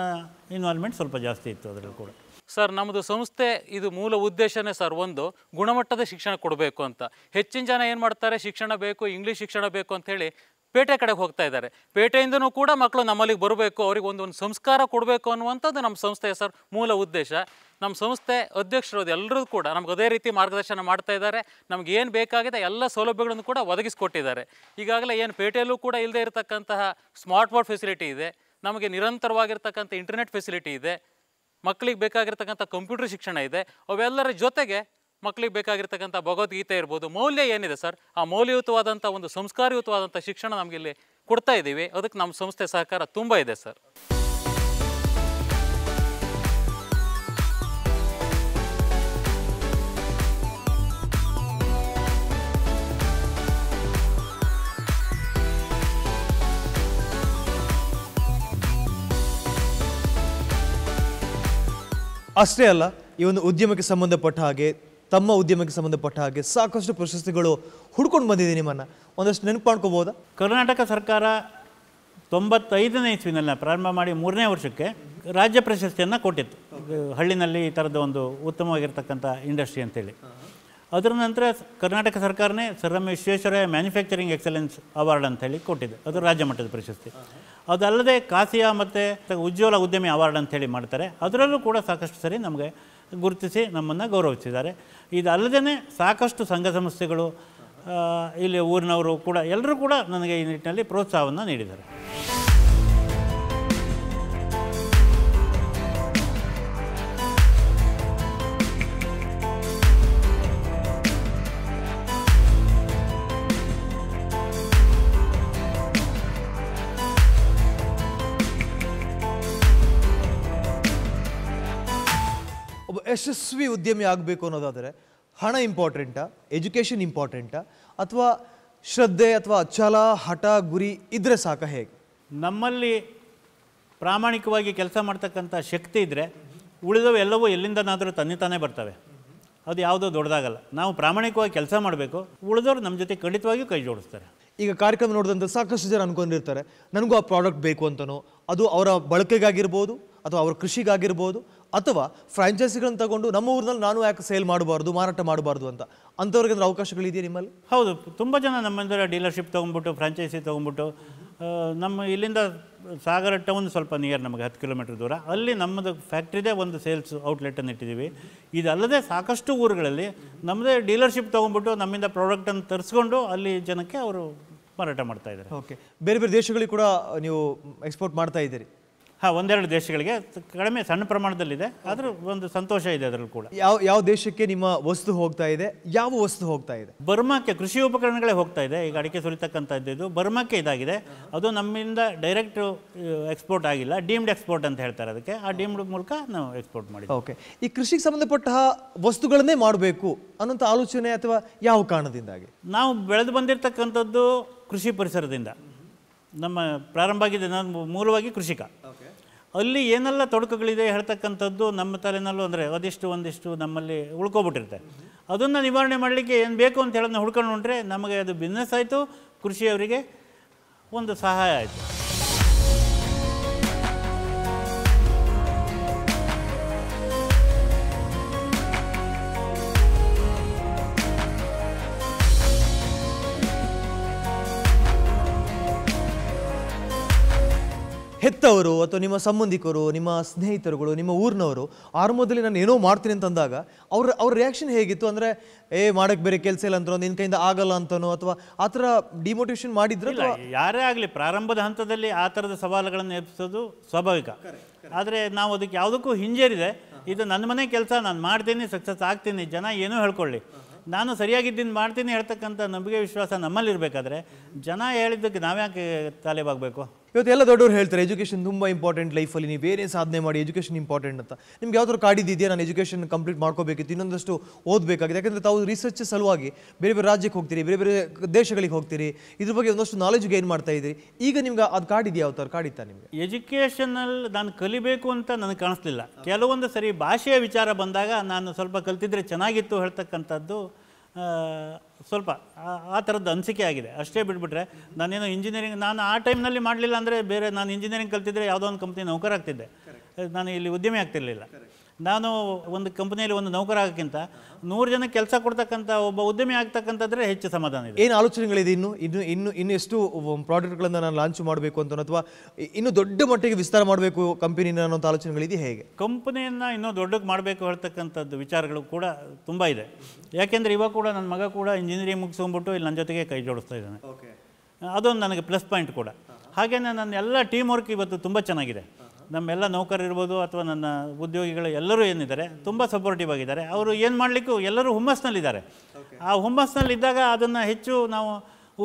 ಇನ್ವಾಲ್ವ್ಮೆಂಟ್ ಸ್ವಲ್ಪ ಜಾಸ್ತಿ ಇತ್ತು ಅದರಲ್ಲಿ ಕೂಡ ಸರ್ ನಮ್ಮದು ಸಂಸ್ಥೆ ಇದು ಮೂಲ ಉದ್ದೇಶನೇ ಸರ್ ಒಂದು ಗುಣಮಟ್ಟದ ಶಿಕ್ಷಣ ಕೊಡಬೇಕು ಅಂತ ಹೆಚ್ಚಿನ ಜನ ಏನು ಮಾಡ್ತಾರೆ ಶಿಕ್ಷಣ ಬೇಕು ಇಂಗ್ಲೀಷ್ ಶಿಕ್ಷಣ ಬೇಕು ಅಂತ ಹೇಳಿ ಪೇಟೆ ಕಡೆಗೆ ಹೋಗ್ತಾ ಇದ್ದಾರೆ ಪೇಟೆಯಿಂದನೂ ಕೂಡ ಮಕ್ಕಳು ನಮ್ಮಲ್ಲಿಗೆ ಬರಬೇಕು ಅವ್ರಿಗೆ ಒಂದು ಸಂಸ್ಕಾರ ಕೊಡಬೇಕು ಅನ್ನುವಂಥದ್ದು ನಮ್ಮ ಸಂಸ್ಥೆಯ ಸರ್ ಮೂಲ ಉದ್ದೇಶ ನಮ್ಮ ಸಂಸ್ಥೆ ಅಧ್ಯಕ್ಷರು ಎಲ್ಲರೂ ಕೂಡ ನಮ್ಗೆ ಅದೇ ರೀತಿ ಮಾರ್ಗದರ್ಶನ ಮಾಡ್ತಾ ಇದ್ದಾರೆ ನಮ್ಗೆ ಏನು ಬೇಕಾಗಿದೆ ಎಲ್ಲ ಸೌಲಭ್ಯಗಳನ್ನು ಕೂಡ ಒದಗಿಸ್ಕೊಟ್ಟಿದ್ದಾರೆ ಈಗಾಗಲೇ ಏನು ಪೇಟೆಯಲ್ಲೂ ಕೂಡ ಇಲ್ಲದೆ ಇರತಕ್ಕಂತಹ ಸ್ಮಾರ್ಟ್ ಬೋರ್ಡ್ ಫೆಸಿಲಿಟಿ ಇದೆ ನಮಗೆ ನಿರಂತರವಾಗಿರ್ತಕ್ಕಂಥ ಇಂಟರ್ನೆಟ್ ಫೆಸಿಲಿಟಿ ಇದೆ ಮಕ್ಕಳಿಗೆ ಬೇಕಾಗಿರ್ತಕ್ಕಂಥ ಕಂಪ್ಯೂಟರ್ ಶಿಕ್ಷಣ ಇದೆ ಅವೆಲ್ಲರ ಜೊತೆಗೆ ಮಕ್ಕಳಿಗೆ ಬೇಕಾಗಿರ್ತಕ್ಕಂಥ ಭಗವದ್ಗೀತೆ ಇರ್ಬೋದು ಮೌಲ್ಯ ಏನಿದೆ ಸರ್ ಆ ಮೌಲ್ಯಯುತವಾದಂಥ ಒಂದು ಸಂಸ್ಕಾರಯುತವಾದಂಥ ಶಿಕ್ಷಣ ನಮಗಿಲ್ಲಿ ಕೊಡ್ತಾ ಇದ್ದೀವಿ ಅದಕ್ಕೆ ನಮ್ಮ ಸಂಸ್ಥೆ ಸಹಕಾರ ತುಂಬ ಇದೆ ಸರ್ ಅಷ್ಟೇ ಅಲ್ಲ ಈ ಒಂದು ಉದ್ಯಮಕ್ಕೆ ಸಂಬಂಧಪಟ್ಟ ಹಾಗೆ ತಮ್ಮ ಉದ್ಯಮಕ್ಕೆ ಸಂಬಂಧಪಟ್ಟ ಹಾಗೆ ಸಾಕಷ್ಟು ಪ್ರಶಸ್ತಿಗಳು ಹುಡ್ಕೊಂಡು ಬಂದಿದೆ ನಿಮ್ಮನ್ನು ಒಂದಷ್ಟು ನೆನಪು ಮಾಡ್ಕೋಬೋದಾ ಕರ್ನಾಟಕ ಸರ್ಕಾರ ತೊಂಬತ್ತೈದನೇ ಇಸ್ವಿನಲ್ಲಿ ಪ್ರಾರಂಭ ಮಾಡಿ ಮೂರನೇ ವರ್ಷಕ್ಕೆ ರಾಜ್ಯ ಪ್ರಶಸ್ತಿಯನ್ನು ಕೊಟ್ಟಿತ್ತು ಹಳ್ಳಿನಲ್ಲಿ ಈ ಥರದ ಒಂದು ಉತ್ತಮವಾಗಿರ್ತಕ್ಕಂಥ ಇಂಡಸ್ಟ್ರಿ ಅಂತೇಳಿ ಅದರ ನಂತರ ಕರ್ನಾಟಕ ಸರ್ಕಾರನೇ sir M Visvesvaraya manufacturing excellence award ಅಂತೇಳಿ ಕೊಟ್ಟಿದೆ ಅದು ರಾಜ್ಯ ಮಟ್ಟದ ಪ್ರಶಸ್ತಿ ಅದಲ್ಲದೆ ಕಾಸಿಯಾ ಮತ್ತು ಉಜ್ವಲ ಉದ್ಯಮಿ ಅವಾರ್ಡ್ ಅಂತೇಳಿ ಮಾಡ್ತಾರೆ ಅದರಲ್ಲೂ ಕೂಡ ಸಾಕಷ್ಟು ಸರಿ ನಮಗೆ ಗುರುತಿಸಿ ನಮ್ಮನ್ನು ಗೌರವಿಸಿದ್ದಾರೆ ಇದಲ್ಲದೇ ಸಾಕಷ್ಟು ಸಂಘ ಸಂಸ್ಥೆಗಳು ಇಲ್ಲಿ ಊರಿನವರು ಕೂಡ ಎಲ್ಲರೂ ಕೂಡ ನನಗೆ ಈ ನಿಟ್ಟಿನಲ್ಲಿ ಪ್ರೋತ್ಸಾಹವನ್ನು ನೀಡಿದ್ದಾರೆ ಯಶಸ್ವಿ ಉದ್ಯಮಿ ಆಗಬೇಕು ಅನ್ನೋದಾದರೆ ಹಣ ಇಂಪಾರ್ಟೆಂಟಾ ಎಜುಕೇಷನ್ ಇಂಪಾರ್ಟೆಂಟಾ ಅಥವಾ ಶ್ರದ್ಧೆ ಅಥವಾ ಚಲ ಹಠ ಗುರಿ ಇದ್ದರೆ ಸಾಕ ಹೇಗೆ ನಮ್ಮಲ್ಲಿ ಪ್ರಾಮಾಣಿಕವಾಗಿ ಕೆಲಸ ಮಾಡ್ತಕ್ಕಂಥ ಶಕ್ತಿ ಇದ್ದರೆ ಉಳಿದವು ಎಲ್ಲವೂ ಎಲ್ಲಿಂದನಾದರೂ ತಾನೇ ಬರ್ತವೆ ಅದು ಯಾವುದೋ ದೊಡ್ಡದಾಗಲ್ಲ ನಾವು ಪ್ರಾಮಾಣಿಕವಾಗಿ ಕೆಲಸ ಮಾಡಬೇಕು ಉಳಿದವರು ನಮ್ಮ ಜೊತೆ ಖಂಡಿತವಾಗಿಯೂ ಕೈ ಜೋಡಿಸ್ತಾರೆ ಈಗ ಕಾರ್ಯಕ್ರಮ ನೋಡಿದಂಥ ಸಾಕಷ್ಟು ಜನ ಅನ್ಕೊಂಡಿರ್ತಾರೆ ನನಗೂ ಆ ಪ್ರಾಡಕ್ಟ್ ಬೇಕು ಅಂತನೋ ಅದು ಅವರ ಬಳಕೆಗಾಗಿರ್ಬೋದು ಅಥವಾ ಅವರ ಕೃಷಿಗಾಗಿರ್ಬೋದು ಅಥವಾ ಫ್ರಾಂಚೈಸಿಗಳನ್ನು ತಗೊಂಡು ನಮ್ಮ ಊರಿನಲ್ಲಿ ನಾನು ಯಾಕೆ ಸೇಲ್ ಮಾಡಬಾರ್ದು ಮಾರಾಟ ಮಾಡಬಾರ್ದು ಅಂತ ಅಂಥವ್ರಿಗೆ ಅದರ ಅವಕಾಶಗಳಿದೆಯಾ ನಿಮ್ಮಲ್ಲಿ ಹೌದು ತುಂಬ ಜನ ನಮ್ಮಿಂದ ಡೀಲರ್ಶಿಪ್ ತೊಗೊಂಬಿಟ್ಟು ಫ್ರಾಂಚೈಸಿ ತೊಗೊಂಡ್ಬಿಟ್ಟು ನಮ್ಮ ಇಲ್ಲಿಂದ ಸಾಗರ ಟೌನ್ ಸ್ವಲ್ಪ ನಿಯರ್ ನಮಗೆ ಹತ್ತು ಕಿಲೋಮೀಟ್ರ್ ದೂರ ಅಲ್ಲಿ ನಮ್ಮದು ಫ್ಯಾಕ್ಟ್ರಿದೇ ಒಂದು ಸೇಲ್ಸ್ ಔಟ್ಲೆಟನ್ನು ಇಟ್ಟಿದ್ದೀವಿ ಇದಲ್ಲದೆ ಸಾಕಷ್ಟು ಊರುಗಳಲ್ಲಿ ನಮ್ಮದೇ ಡೀಲರ್ಶಿಪ್ ತೊಗೊಂಬಿಟ್ಟು ನಮ್ಮಿಂದ ಪ್ರಾಡಕ್ಟನ್ನು ತರಿಸ್ಕೊಂಡು ಅಲ್ಲಿ ಜನಕ್ಕೆ ಅವರು ಮಾರಾಟ ಮಾಡ್ತಾ ಇದ್ದಾರೆ ಓಕೆ ಬೇರೆ ಬೇರೆ ದೇಶಗಳಿಗೆ ಕೂಡ ನೀವು ಎಕ್ಸ್ಪೋರ್ಟ್ ಮಾಡ್ತಾ ಇದ್ದೀರಿ ಹಾಂ ಒಂದೆರಡು ದೇಶಗಳಿಗೆ ಕಡಿಮೆ ಸಣ್ಣ ಪ್ರಮಾಣದಲ್ಲಿದೆ ಆದರೂ ಒಂದು ಸಂತೋಷ ಇದೆ ಅದರಲ್ಲಿ ಕೂಡ ಯಾವ ಯಾವ ದೇಶಕ್ಕೆ ನಿಮ್ಮ ವಸ್ತು ಹೋಗ್ತಾ ಇದೆ ಯಾವ ವಸ್ತು ಹೋಗ್ತಾ ಇದೆ ಬರ್ಮಾಕ್ಕೆ ಕೃಷಿ ಉಪಕರಣಗಳೇ ಹೋಗ್ತಾ ಇದೆ ಈಗ ಅಡಿಕೆ ಸುರಿತಕ್ಕಂಥದ್ದು ಇದು ಬರ್ಮಾಕ್ಕೆ ಇದಾಗಿದೆ ಅದು ನಮ್ಮಿಂದ ಡೈರೆಕ್ಟ್ ಎಕ್ಸ್ಪೋರ್ಟ್ ಆಗಿಲ್ಲ ಡೀಮ್ಡ್ ಎಕ್ಸ್ಪೋರ್ಟ್ ಅಂತ ಹೇಳ್ತಾರೆ ಅದಕ್ಕೆ ಆ ಡೀಮ್ಡ್ ಮೂಲಕ ನಾವು ಎಕ್ಸ್ಪೋರ್ಟ್ ಮಾಡಿ ಓಕೆ ಈ ಕೃಷಿಗೆ ಸಂಬಂಧಪಟ್ಟ ವಸ್ತುಗಳನ್ನೇ ಮಾಡಬೇಕು ಅನ್ನೋಂಥ ಆಲೋಚನೆ ಅಥವಾ ಯಾವ ಕಾರಣದಿಂದಾಗಿ ನಾವು ಬೆಳೆದು ಬಂದಿರತಕ್ಕಂಥದ್ದು ಕೃಷಿ ಪರಿಸರದಿಂದ ನಮ್ಮ ಪ್ರಾರಂಭ ಆಗಿದೆ ನಾನು ಮೂಲವಾಗಿ ಕೃಷಿಕ ಅಲ್ಲಿ ಏನೆಲ್ಲ ತೊಡಕುಗಳಿದೆ ಹೇಳ್ತಕ್ಕಂಥದ್ದು ನಮ್ಮ ತಲೆನಲ್ಲೂ ಅಂದರೆ ಅದಿಷ್ಟು ಒಂದಿಷ್ಟು ನಮ್ಮಲ್ಲಿ ಉಳ್ಕೊಬಿಟ್ಟಿರುತ್ತೆ ಅದನ್ನು ನಿವಾರಣೆ ಮಾಡಲಿಕ್ಕೆ ಏನು ಬೇಕು ಅಂತ ಹೇಳೋದನ್ನ ಹುಡ್ಕೊಂಡು ಹೊಂಟ್ರೆ ನಮಗೆ ಅದು ಬಿಸ್ನೆಸ್ ಆಯಿತು ಕೃಷಿಯವರಿಗೆ ಒಂದು ಸಹಾಯ ಆಯಿತು ಹೆತ್ತವರು ಅಥವಾ ನಿಮ್ಮ ಸಂಬಂಧಿಕರು ನಿಮ್ಮ ಸ್ನೇಹಿತರುಗಳು ನಿಮ್ಮ ಊರಿನವರು ಆರಂಭದಲ್ಲಿ ನಾನು ಏನೋ ಮಾಡ್ತೀನಿ ಅಂತಂದಾಗ ಅವ್ರ ಅವ್ರ ರಿಯಾಕ್ಷನ್ ಹೇಗಿತ್ತು ಅಂದರೆ ಏ ಮಾಡೋಕ್ಕೆ ಬೇರೆ ಕೆಲಸ ಇಲ್ಲ ಅಂತ ನಿನ್ನ ಕೈಯಿಂದ ಆಗಲ್ಲ ಅಂತನೋ ಅಥವಾ ಆ ಥರ ಡಿಮೋಟಿವೇಷನ್ ಮಾಡಿದ್ರೆ ಯಾರೇ ಆಗಲಿ ಪ್ರಾರಂಭದ ಹಂತದಲ್ಲಿ ಆ ಥರದ ಸವಾಲುಗಳನ್ನು ಎಬ್ಸೋದು ಸ್ವಾಭಾವಿಕ ಆದರೆ ನಾವು ಅದಕ್ಕೆ ಯಾವುದಕ್ಕೂ ಹಿಂಜರಿದೆ ಇದು ನನ್ನ ಮನೆ ಕೆಲಸ ನಾನು ಮಾಡ್ತೀನಿ ಸಕ್ಸಸ್ ಆಗ್ತೀನಿ ಜನ ಏನೂ ಹೇಳ್ಕೊಳ್ಳಿ ನಾನು ಸರಿಯಾಗಿದ್ದೀನಿ ಮಾಡ್ತೀನಿ ಹೇಳ್ತಕ್ಕಂಥ ನಂಬಿಕೆ ವಿಶ್ವಾಸ ನಮ್ಮಲ್ಲಿರಬೇಕಾದ್ರೆ ಜನ ಹೇಳಿದ್ದಕ್ಕೆ ನಾವ್ಯಾಕೆ ತಲೆಬಾಗಬೇಕು ಇವತ್ತು ಎಲ್ಲ ದೊಡ್ಡವರು ಹೇಳ್ತಾರೆ ಎಜುಕೇಷನ್ ತುಂಬ ಇಂಪಾರ್ಟೆಂಟ್ ಲೈಫಲ್ಲಿ ನೀವು ಏನೇ ಸಾಧನೆ ಮಾಡಿ ಎಜುಕೇಷನ್ ಇಂಪಾರ್ಟೆಂಟ್ ಅಂತ ನಿಮ್ಗೆ ಯಾವ್ದಾದ್ರು ಕಾಡಿದೆಯಾ ನಾನು ಎಜುಕೇಷನ್ ಕಂಪ್ಲೀಟ್ ಮಾಡ್ಕೋಬೇಕಿತ್ತು ಇನ್ನೊಂದಷ್ಟು ಓದಬೇಕಾಗಿತ್ತು ಯಾಕಂದರೆ ತಾವು ರಿಸರ್ಚ್ ಸಲುವಾಗಿ ಬೇರೆ ಬೇರೆ ರಾಜ್ಯಕ್ಕೆ ಹೋಗ್ತೀರಿ ಬೇರೆ ಬೇರೆ ದೇಶಗಳಿಗೆ ಹೋಗ್ತೀರಿ ಇದ್ರ ಬಗ್ಗೆ ಒಂದಷ್ಟು ನಾಲೆಜ್ ಗೇನ್ ಮಾಡ್ತಾ ಇದ್ದೀರಿ ಈಗ ನಿಮ್ಗೆ ಅದು ಕಾಡಿದೆಯಾ ಯಾವ ಥರ ಕಾಡಿತ್ತಾ ನಿಮಗೆ ಎಜುಕೇಷನಲ್ಲಿ ನಾನು ಕಲಿಬೇಕು ಅಂತ ನನಗೆ ಕಾಣಿಸ್ಲಿಲ್ಲ ಕೆಲವೊಂದು ಸರಿ ಭಾಷೆಯ ವಿಚಾರ ಬಂದಾಗ ನಾನು ಸ್ವಲ್ಪ ಕಲ್ತಿದ್ರೆ ಚೆನ್ನಾಗಿತ್ತು ಹೇಳ್ತಕ್ಕಂಥದ್ದು ಸ್ವಲ್ಪ ಆ ಥರದ್ದು ಅನಿಸಿಕೆ ಆಗಿದೆ ಅಷ್ಟೇ ಬಿಟ್ಬಿಟ್ರೆ ನಾನೇನು ಇಂಜಿನಿಯರಿಂಗ್ ನಾನು ಆ ಟೈಮ್ನಲ್ಲಿ ಮಾಡಲಿಲ್ಲ ಅಂದರೆ ಬೇರೆ ನಾನು ಇಂಜಿನಿಯರಿಂಗ್ ಕಲ್ತಿದ್ರೆ ಯಾವುದೋ ಒಂದು ಕಂಪ್ನಿ ನೌಕರಾಗ್ತಿದ್ದೆ ನಾನು ಇಲ್ಲಿ ಉದ್ಯಮಿ ಆಗ್ತಿರಲಿಲ್ಲ ನಾನು ಒಂದು ಕಂಪನಿಯಲ್ಲಿ ಒಂದು ನೌಕರ ನೂರು ಜನ ಕೆಲಸ ಕೊಡ್ತಕ್ಕಂಥ ಒಬ್ಬ ಉದ್ಯಮಿ ಆಗ್ತಕ್ಕಂಥದ್ರೆ ಹೆಚ್ಚು ಸಮಾಧಾನ ಇದೆ ಏನು ಆಲೋಚನೆಗಳಿದೆ ಇನ್ನು ಇನ್ನು ಇನ್ನು ಇನ್ನು ಎಷ್ಟು ಪ್ರಾಡಕ್ಟ್ಗಳನ್ನು ನಾನು ಲಾಂಚ್ ಮಾಡಬೇಕು ಅಂತ ಅಥವಾ ಇನ್ನೂ ದೊಡ್ಡ ಮಟ್ಟಿಗೆ ವಿಸ್ತಾರ ಮಾಡಬೇಕು ಕಂಪನಿನ ಅನ್ನೋಂಥ ಆಲೋಚನೆಗಳಿದೆ ಹೇಗೆ ಕಂಪನಿಯನ್ನು ಇನ್ನೂ ದೊಡ್ಡಕ್ಕೆ ಮಾಡಬೇಕು ಹೇಳ್ತಕ್ಕಂಥದ್ದು ವಿಚಾರಗಳು ಕೂಡ ತುಂಬ ಇದೆ ಯಾಕೆಂದರೆ ಇವಾಗ ಕೂಡ ನನ್ನ ಮಗ ಕೂಡ ಇಂಜಿನಿಯರಿಂಗ್ ಮುಗಿಸ್ಕೊಂಡ್ಬಿಟ್ಟು ಇಲ್ಲಿ ನನ್ನ ಜೊತೆಗೆ ಕೈ ಜೋಡಿಸ್ತಾ ಇದ್ದಾನೆ ಅದೊಂದು ನನಗೆ ಪ್ಲಸ್ ಪಾಯಿಂಟ್ ಕೂಡ ಹಾಗೆಯೇ ನನ್ನ ಎಲ್ಲ ಟೀಮ್ ವರ್ಕ್ ಇವತ್ತು ತುಂಬ ಚೆನ್ನಾಗಿದೆ ನಮ್ಮೆಲ್ಲ ನೌಕರಿರ್ಬೋದು ಅಥವಾ ನನ್ನ ಉದ್ಯೋಗಿಗಳು ಎಲ್ಲರೂ ಏನಿದ್ದಾರೆ ತುಂಬ ಸಪೋರ್ಟಿವ್ ಆಗಿದ್ದಾರೆ ಅವರು ಏನು ಮಾಡಲಿಕ್ಕೂ ಎಲ್ಲರೂ ಹುಮ್ಮಸ್ಸಿನಲ್ಲಿದ್ದಾರೆ ಆ ಹುಮ್ಮಸ್ಸಿನಲ್ಲಿದ್ದಾಗ ಅದನ್ನು ಹೆಚ್ಚು ನಾವು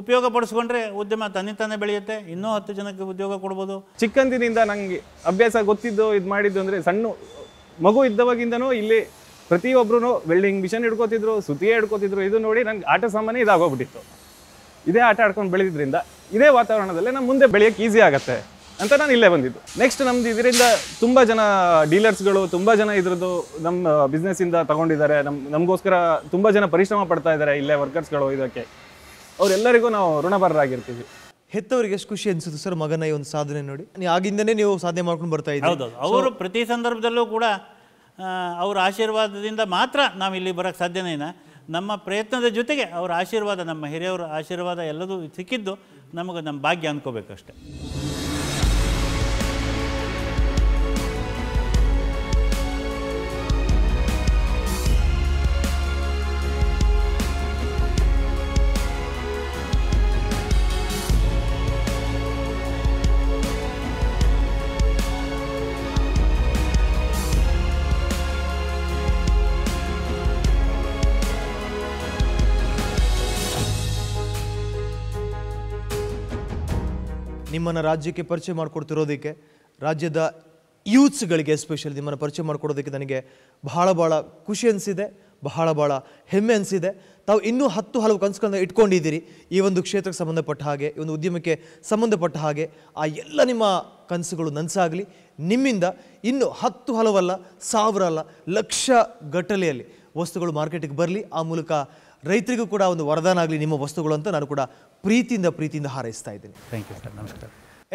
ಉಪಯೋಗ ಪಡಿಸ್ಕೊಂಡ್ರೆ ಉದ್ಯಮ ತಾನೇ ಬೆಳೆಯುತ್ತೆ ಇನ್ನೂ ಹತ್ತು ಜನಕ್ಕೆ ಉದ್ಯೋಗ ಕೊಡ್ಬೋದು ಚಿಕ್ಕಂದಿನಿಂದ ನನಗೆ ಅಭ್ಯಾಸ ಗೊತ್ತಿದ್ದು ಇದು ಮಾಡಿದ್ದು ಅಂದರೆ ಸಣ್ಣ ಮಗು ಇದ್ದವಾಗಿಂದನೂ ಇಲ್ಲಿ ಪ್ರತಿಯೊಬ್ಬರೂ ವೆಲ್ಡಿಂಗ್ ಮಿಷನ್ ಹಿಡ್ಕೋತಿದ್ರು ಸುತಿಯೇ ಹಿಡ್ಕೋತಿದ್ರು ಇದು ನೋಡಿ ನಂಗೆ ಆಟ ಸಾಮಾನ್ಯ ಇದಾಗೋಗ್ಬಿಟ್ಟಿತ್ತು ಇದೇ ಆಟ ಆಡ್ಕೊಂಡು ಬೆಳೆದಿದ್ದರಿಂದ ಇದೇ ವಾತಾವರಣದಲ್ಲೇ ನಮ್ಮ ಮುಂದೆ ಬೆಳೆಯೋಕ್ಕೆ ಈಸಿ ಆಗುತ್ತೆ ಅಂತ ನಾನು ಇಲ್ಲೇ ಬಂದಿದ್ದು ನೆಕ್ಸ್ಟ್ ನಮ್ದು ಇದರಿಂದ ತುಂಬ ಜನ ಡೀಲರ್ಸ್ಗಳು ತುಂಬಾ ಜನ ಇದ್ರದ್ದು ನಮ್ಮ ಇಂದ ತಗೊಂಡಿದ್ದಾರೆ ನಮ್ಮ ನಮಗೋಸ್ಕರ ತುಂಬ ಜನ ಪರಿಶ್ರಮ ಪಡ್ತಾ ಇದ್ದಾರೆ ಇಲ್ಲೇ ವರ್ಕರ್ಸ್ಗಳು ಇದಕ್ಕೆ ಅವರೆಲ್ಲರಿಗೂ ನಾವು ಋಣಭಾರರಾಗಿರ್ತೀವಿ ಹೆತ್ತವರಿಗೆ ಎಷ್ಟು ಖುಷಿ ಅನ್ಸುತ್ತೆ ಸರ್ ಮಗನ ಈ ಒಂದು ಸಾಧನೆ ನೋಡಿ ಆಗಿಂದನೇ ನೀವು ಸಾಧನೆ ಮಾಡ್ಕೊಂಡು ಬರ್ತಾ ಇದ್ದೀವಿ ಅವರು ಪ್ರತಿ ಸಂದರ್ಭದಲ್ಲೂ ಕೂಡ ಅವರ ಆಶೀರ್ವಾದದಿಂದ ಮಾತ್ರ ನಾವು ಇಲ್ಲಿ ಬರೋಕ್ಕೆ ಸಾಧ್ಯನೇನ ನಮ್ಮ ಪ್ರಯತ್ನದ ಜೊತೆಗೆ ಅವರ ಆಶೀರ್ವಾದ ನಮ್ಮ ಹಿರಿಯವರ ಆಶೀರ್ವಾದ ಎಲ್ಲದೂ ಸಿಕ್ಕಿದ್ದು ನಮಗೆ ನಮ್ಮ ಭಾಗ್ಯ ಅಂದ್ಕೋಬೇಕಷ್ಟೇ ನಿಮ್ಮನ್ನು ರಾಜ್ಯಕ್ಕೆ ಪರಿಚಯ ಮಾಡಿಕೊಡ್ತಿರೋದಕ್ಕೆ ರಾಜ್ಯದ ಯೂತ್ಸ್ಗಳಿಗೆ ಎಸ್ಪೆಷಲಿ ನಿಮ್ಮನ್ನು ಪರಿಚಯ ಮಾಡಿಕೊಡೋದಕ್ಕೆ ನನಗೆ ಬಹಳ ಭಾಳ ಖುಷಿ ಅನಿಸಿದೆ ಬಹಳ ಭಾಳ ಹೆಮ್ಮೆ ಅನಿಸಿದೆ ತಾವು ಇನ್ನೂ ಹತ್ತು ಹಲವು ಕನಸುಗಳನ್ನ ಇಟ್ಕೊಂಡಿದ್ದೀರಿ ಈ ಒಂದು ಕ್ಷೇತ್ರಕ್ಕೆ ಸಂಬಂಧಪಟ್ಟ ಹಾಗೆ ಈ ಒಂದು ಉದ್ಯಮಕ್ಕೆ ಸಂಬಂಧಪಟ್ಟ ಹಾಗೆ ಆ ಎಲ್ಲ ನಿಮ್ಮ ಕನಸುಗಳು ನನಸಾಗಲಿ ನಿಮ್ಮಿಂದ ಇನ್ನು ಹತ್ತು ಹಲವಲ್ಲ ಸಾವಿರ ಅಲ್ಲ ಲಕ್ಷ ಗಟ್ಟಲೆಯಲ್ಲಿ ವಸ್ತುಗಳು ಮಾರ್ಕೆಟಿಗೆ ಬರಲಿ ಆ ಮೂಲಕ ರೈತರಿಗೂ ಕೂಡ ಒಂದು ವರದಾನ ಆಗಲಿ ನಿಮ್ಮ ವಸ್ತುಗಳು ಅಂತ ನಾನು ಕೂಡ ಪ್ರೀತಿಯಿಂದ ಪ್ರೀತಿಯಿಂದ ಹಾರೈಸ್ತಾ ಇದ್ದೀನಿ ಥ್ಯಾಂಕ್ ಯು ಸರ್ ನಮಸ್ಕಾರ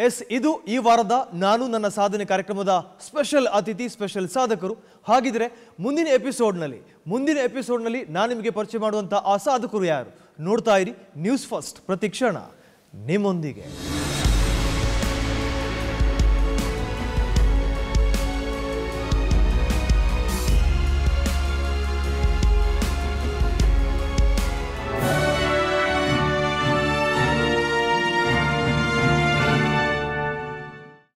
ಎಸ್ ಇದು ಈ ವಾರದ ನಾನು ನನ್ನ ಸಾಧನೆ ಕಾರ್ಯಕ್ರಮದ ಸ್ಪೆಷಲ್ ಅತಿಥಿ ಸ್ಪೆಷಲ್ ಸಾಧಕರು ಹಾಗಿದ್ರೆ ಮುಂದಿನ ಎಪಿಸೋಡ್ನಲ್ಲಿ ಮುಂದಿನ ಎಪಿಸೋಡ್ನಲ್ಲಿ ನಾನು ನಿಮಗೆ ಪರಿಚಯ ಮಾಡುವಂಥ ಆ ಸಾಧಕರು ಯಾರು ನೋಡ್ತಾ ಇರಿ ನ್ಯೂಸ್ ಫಸ್ಟ್ ಪ್ರತಿ ಕ್ಷಣ ನಿಮ್ಮೊಂದಿಗೆ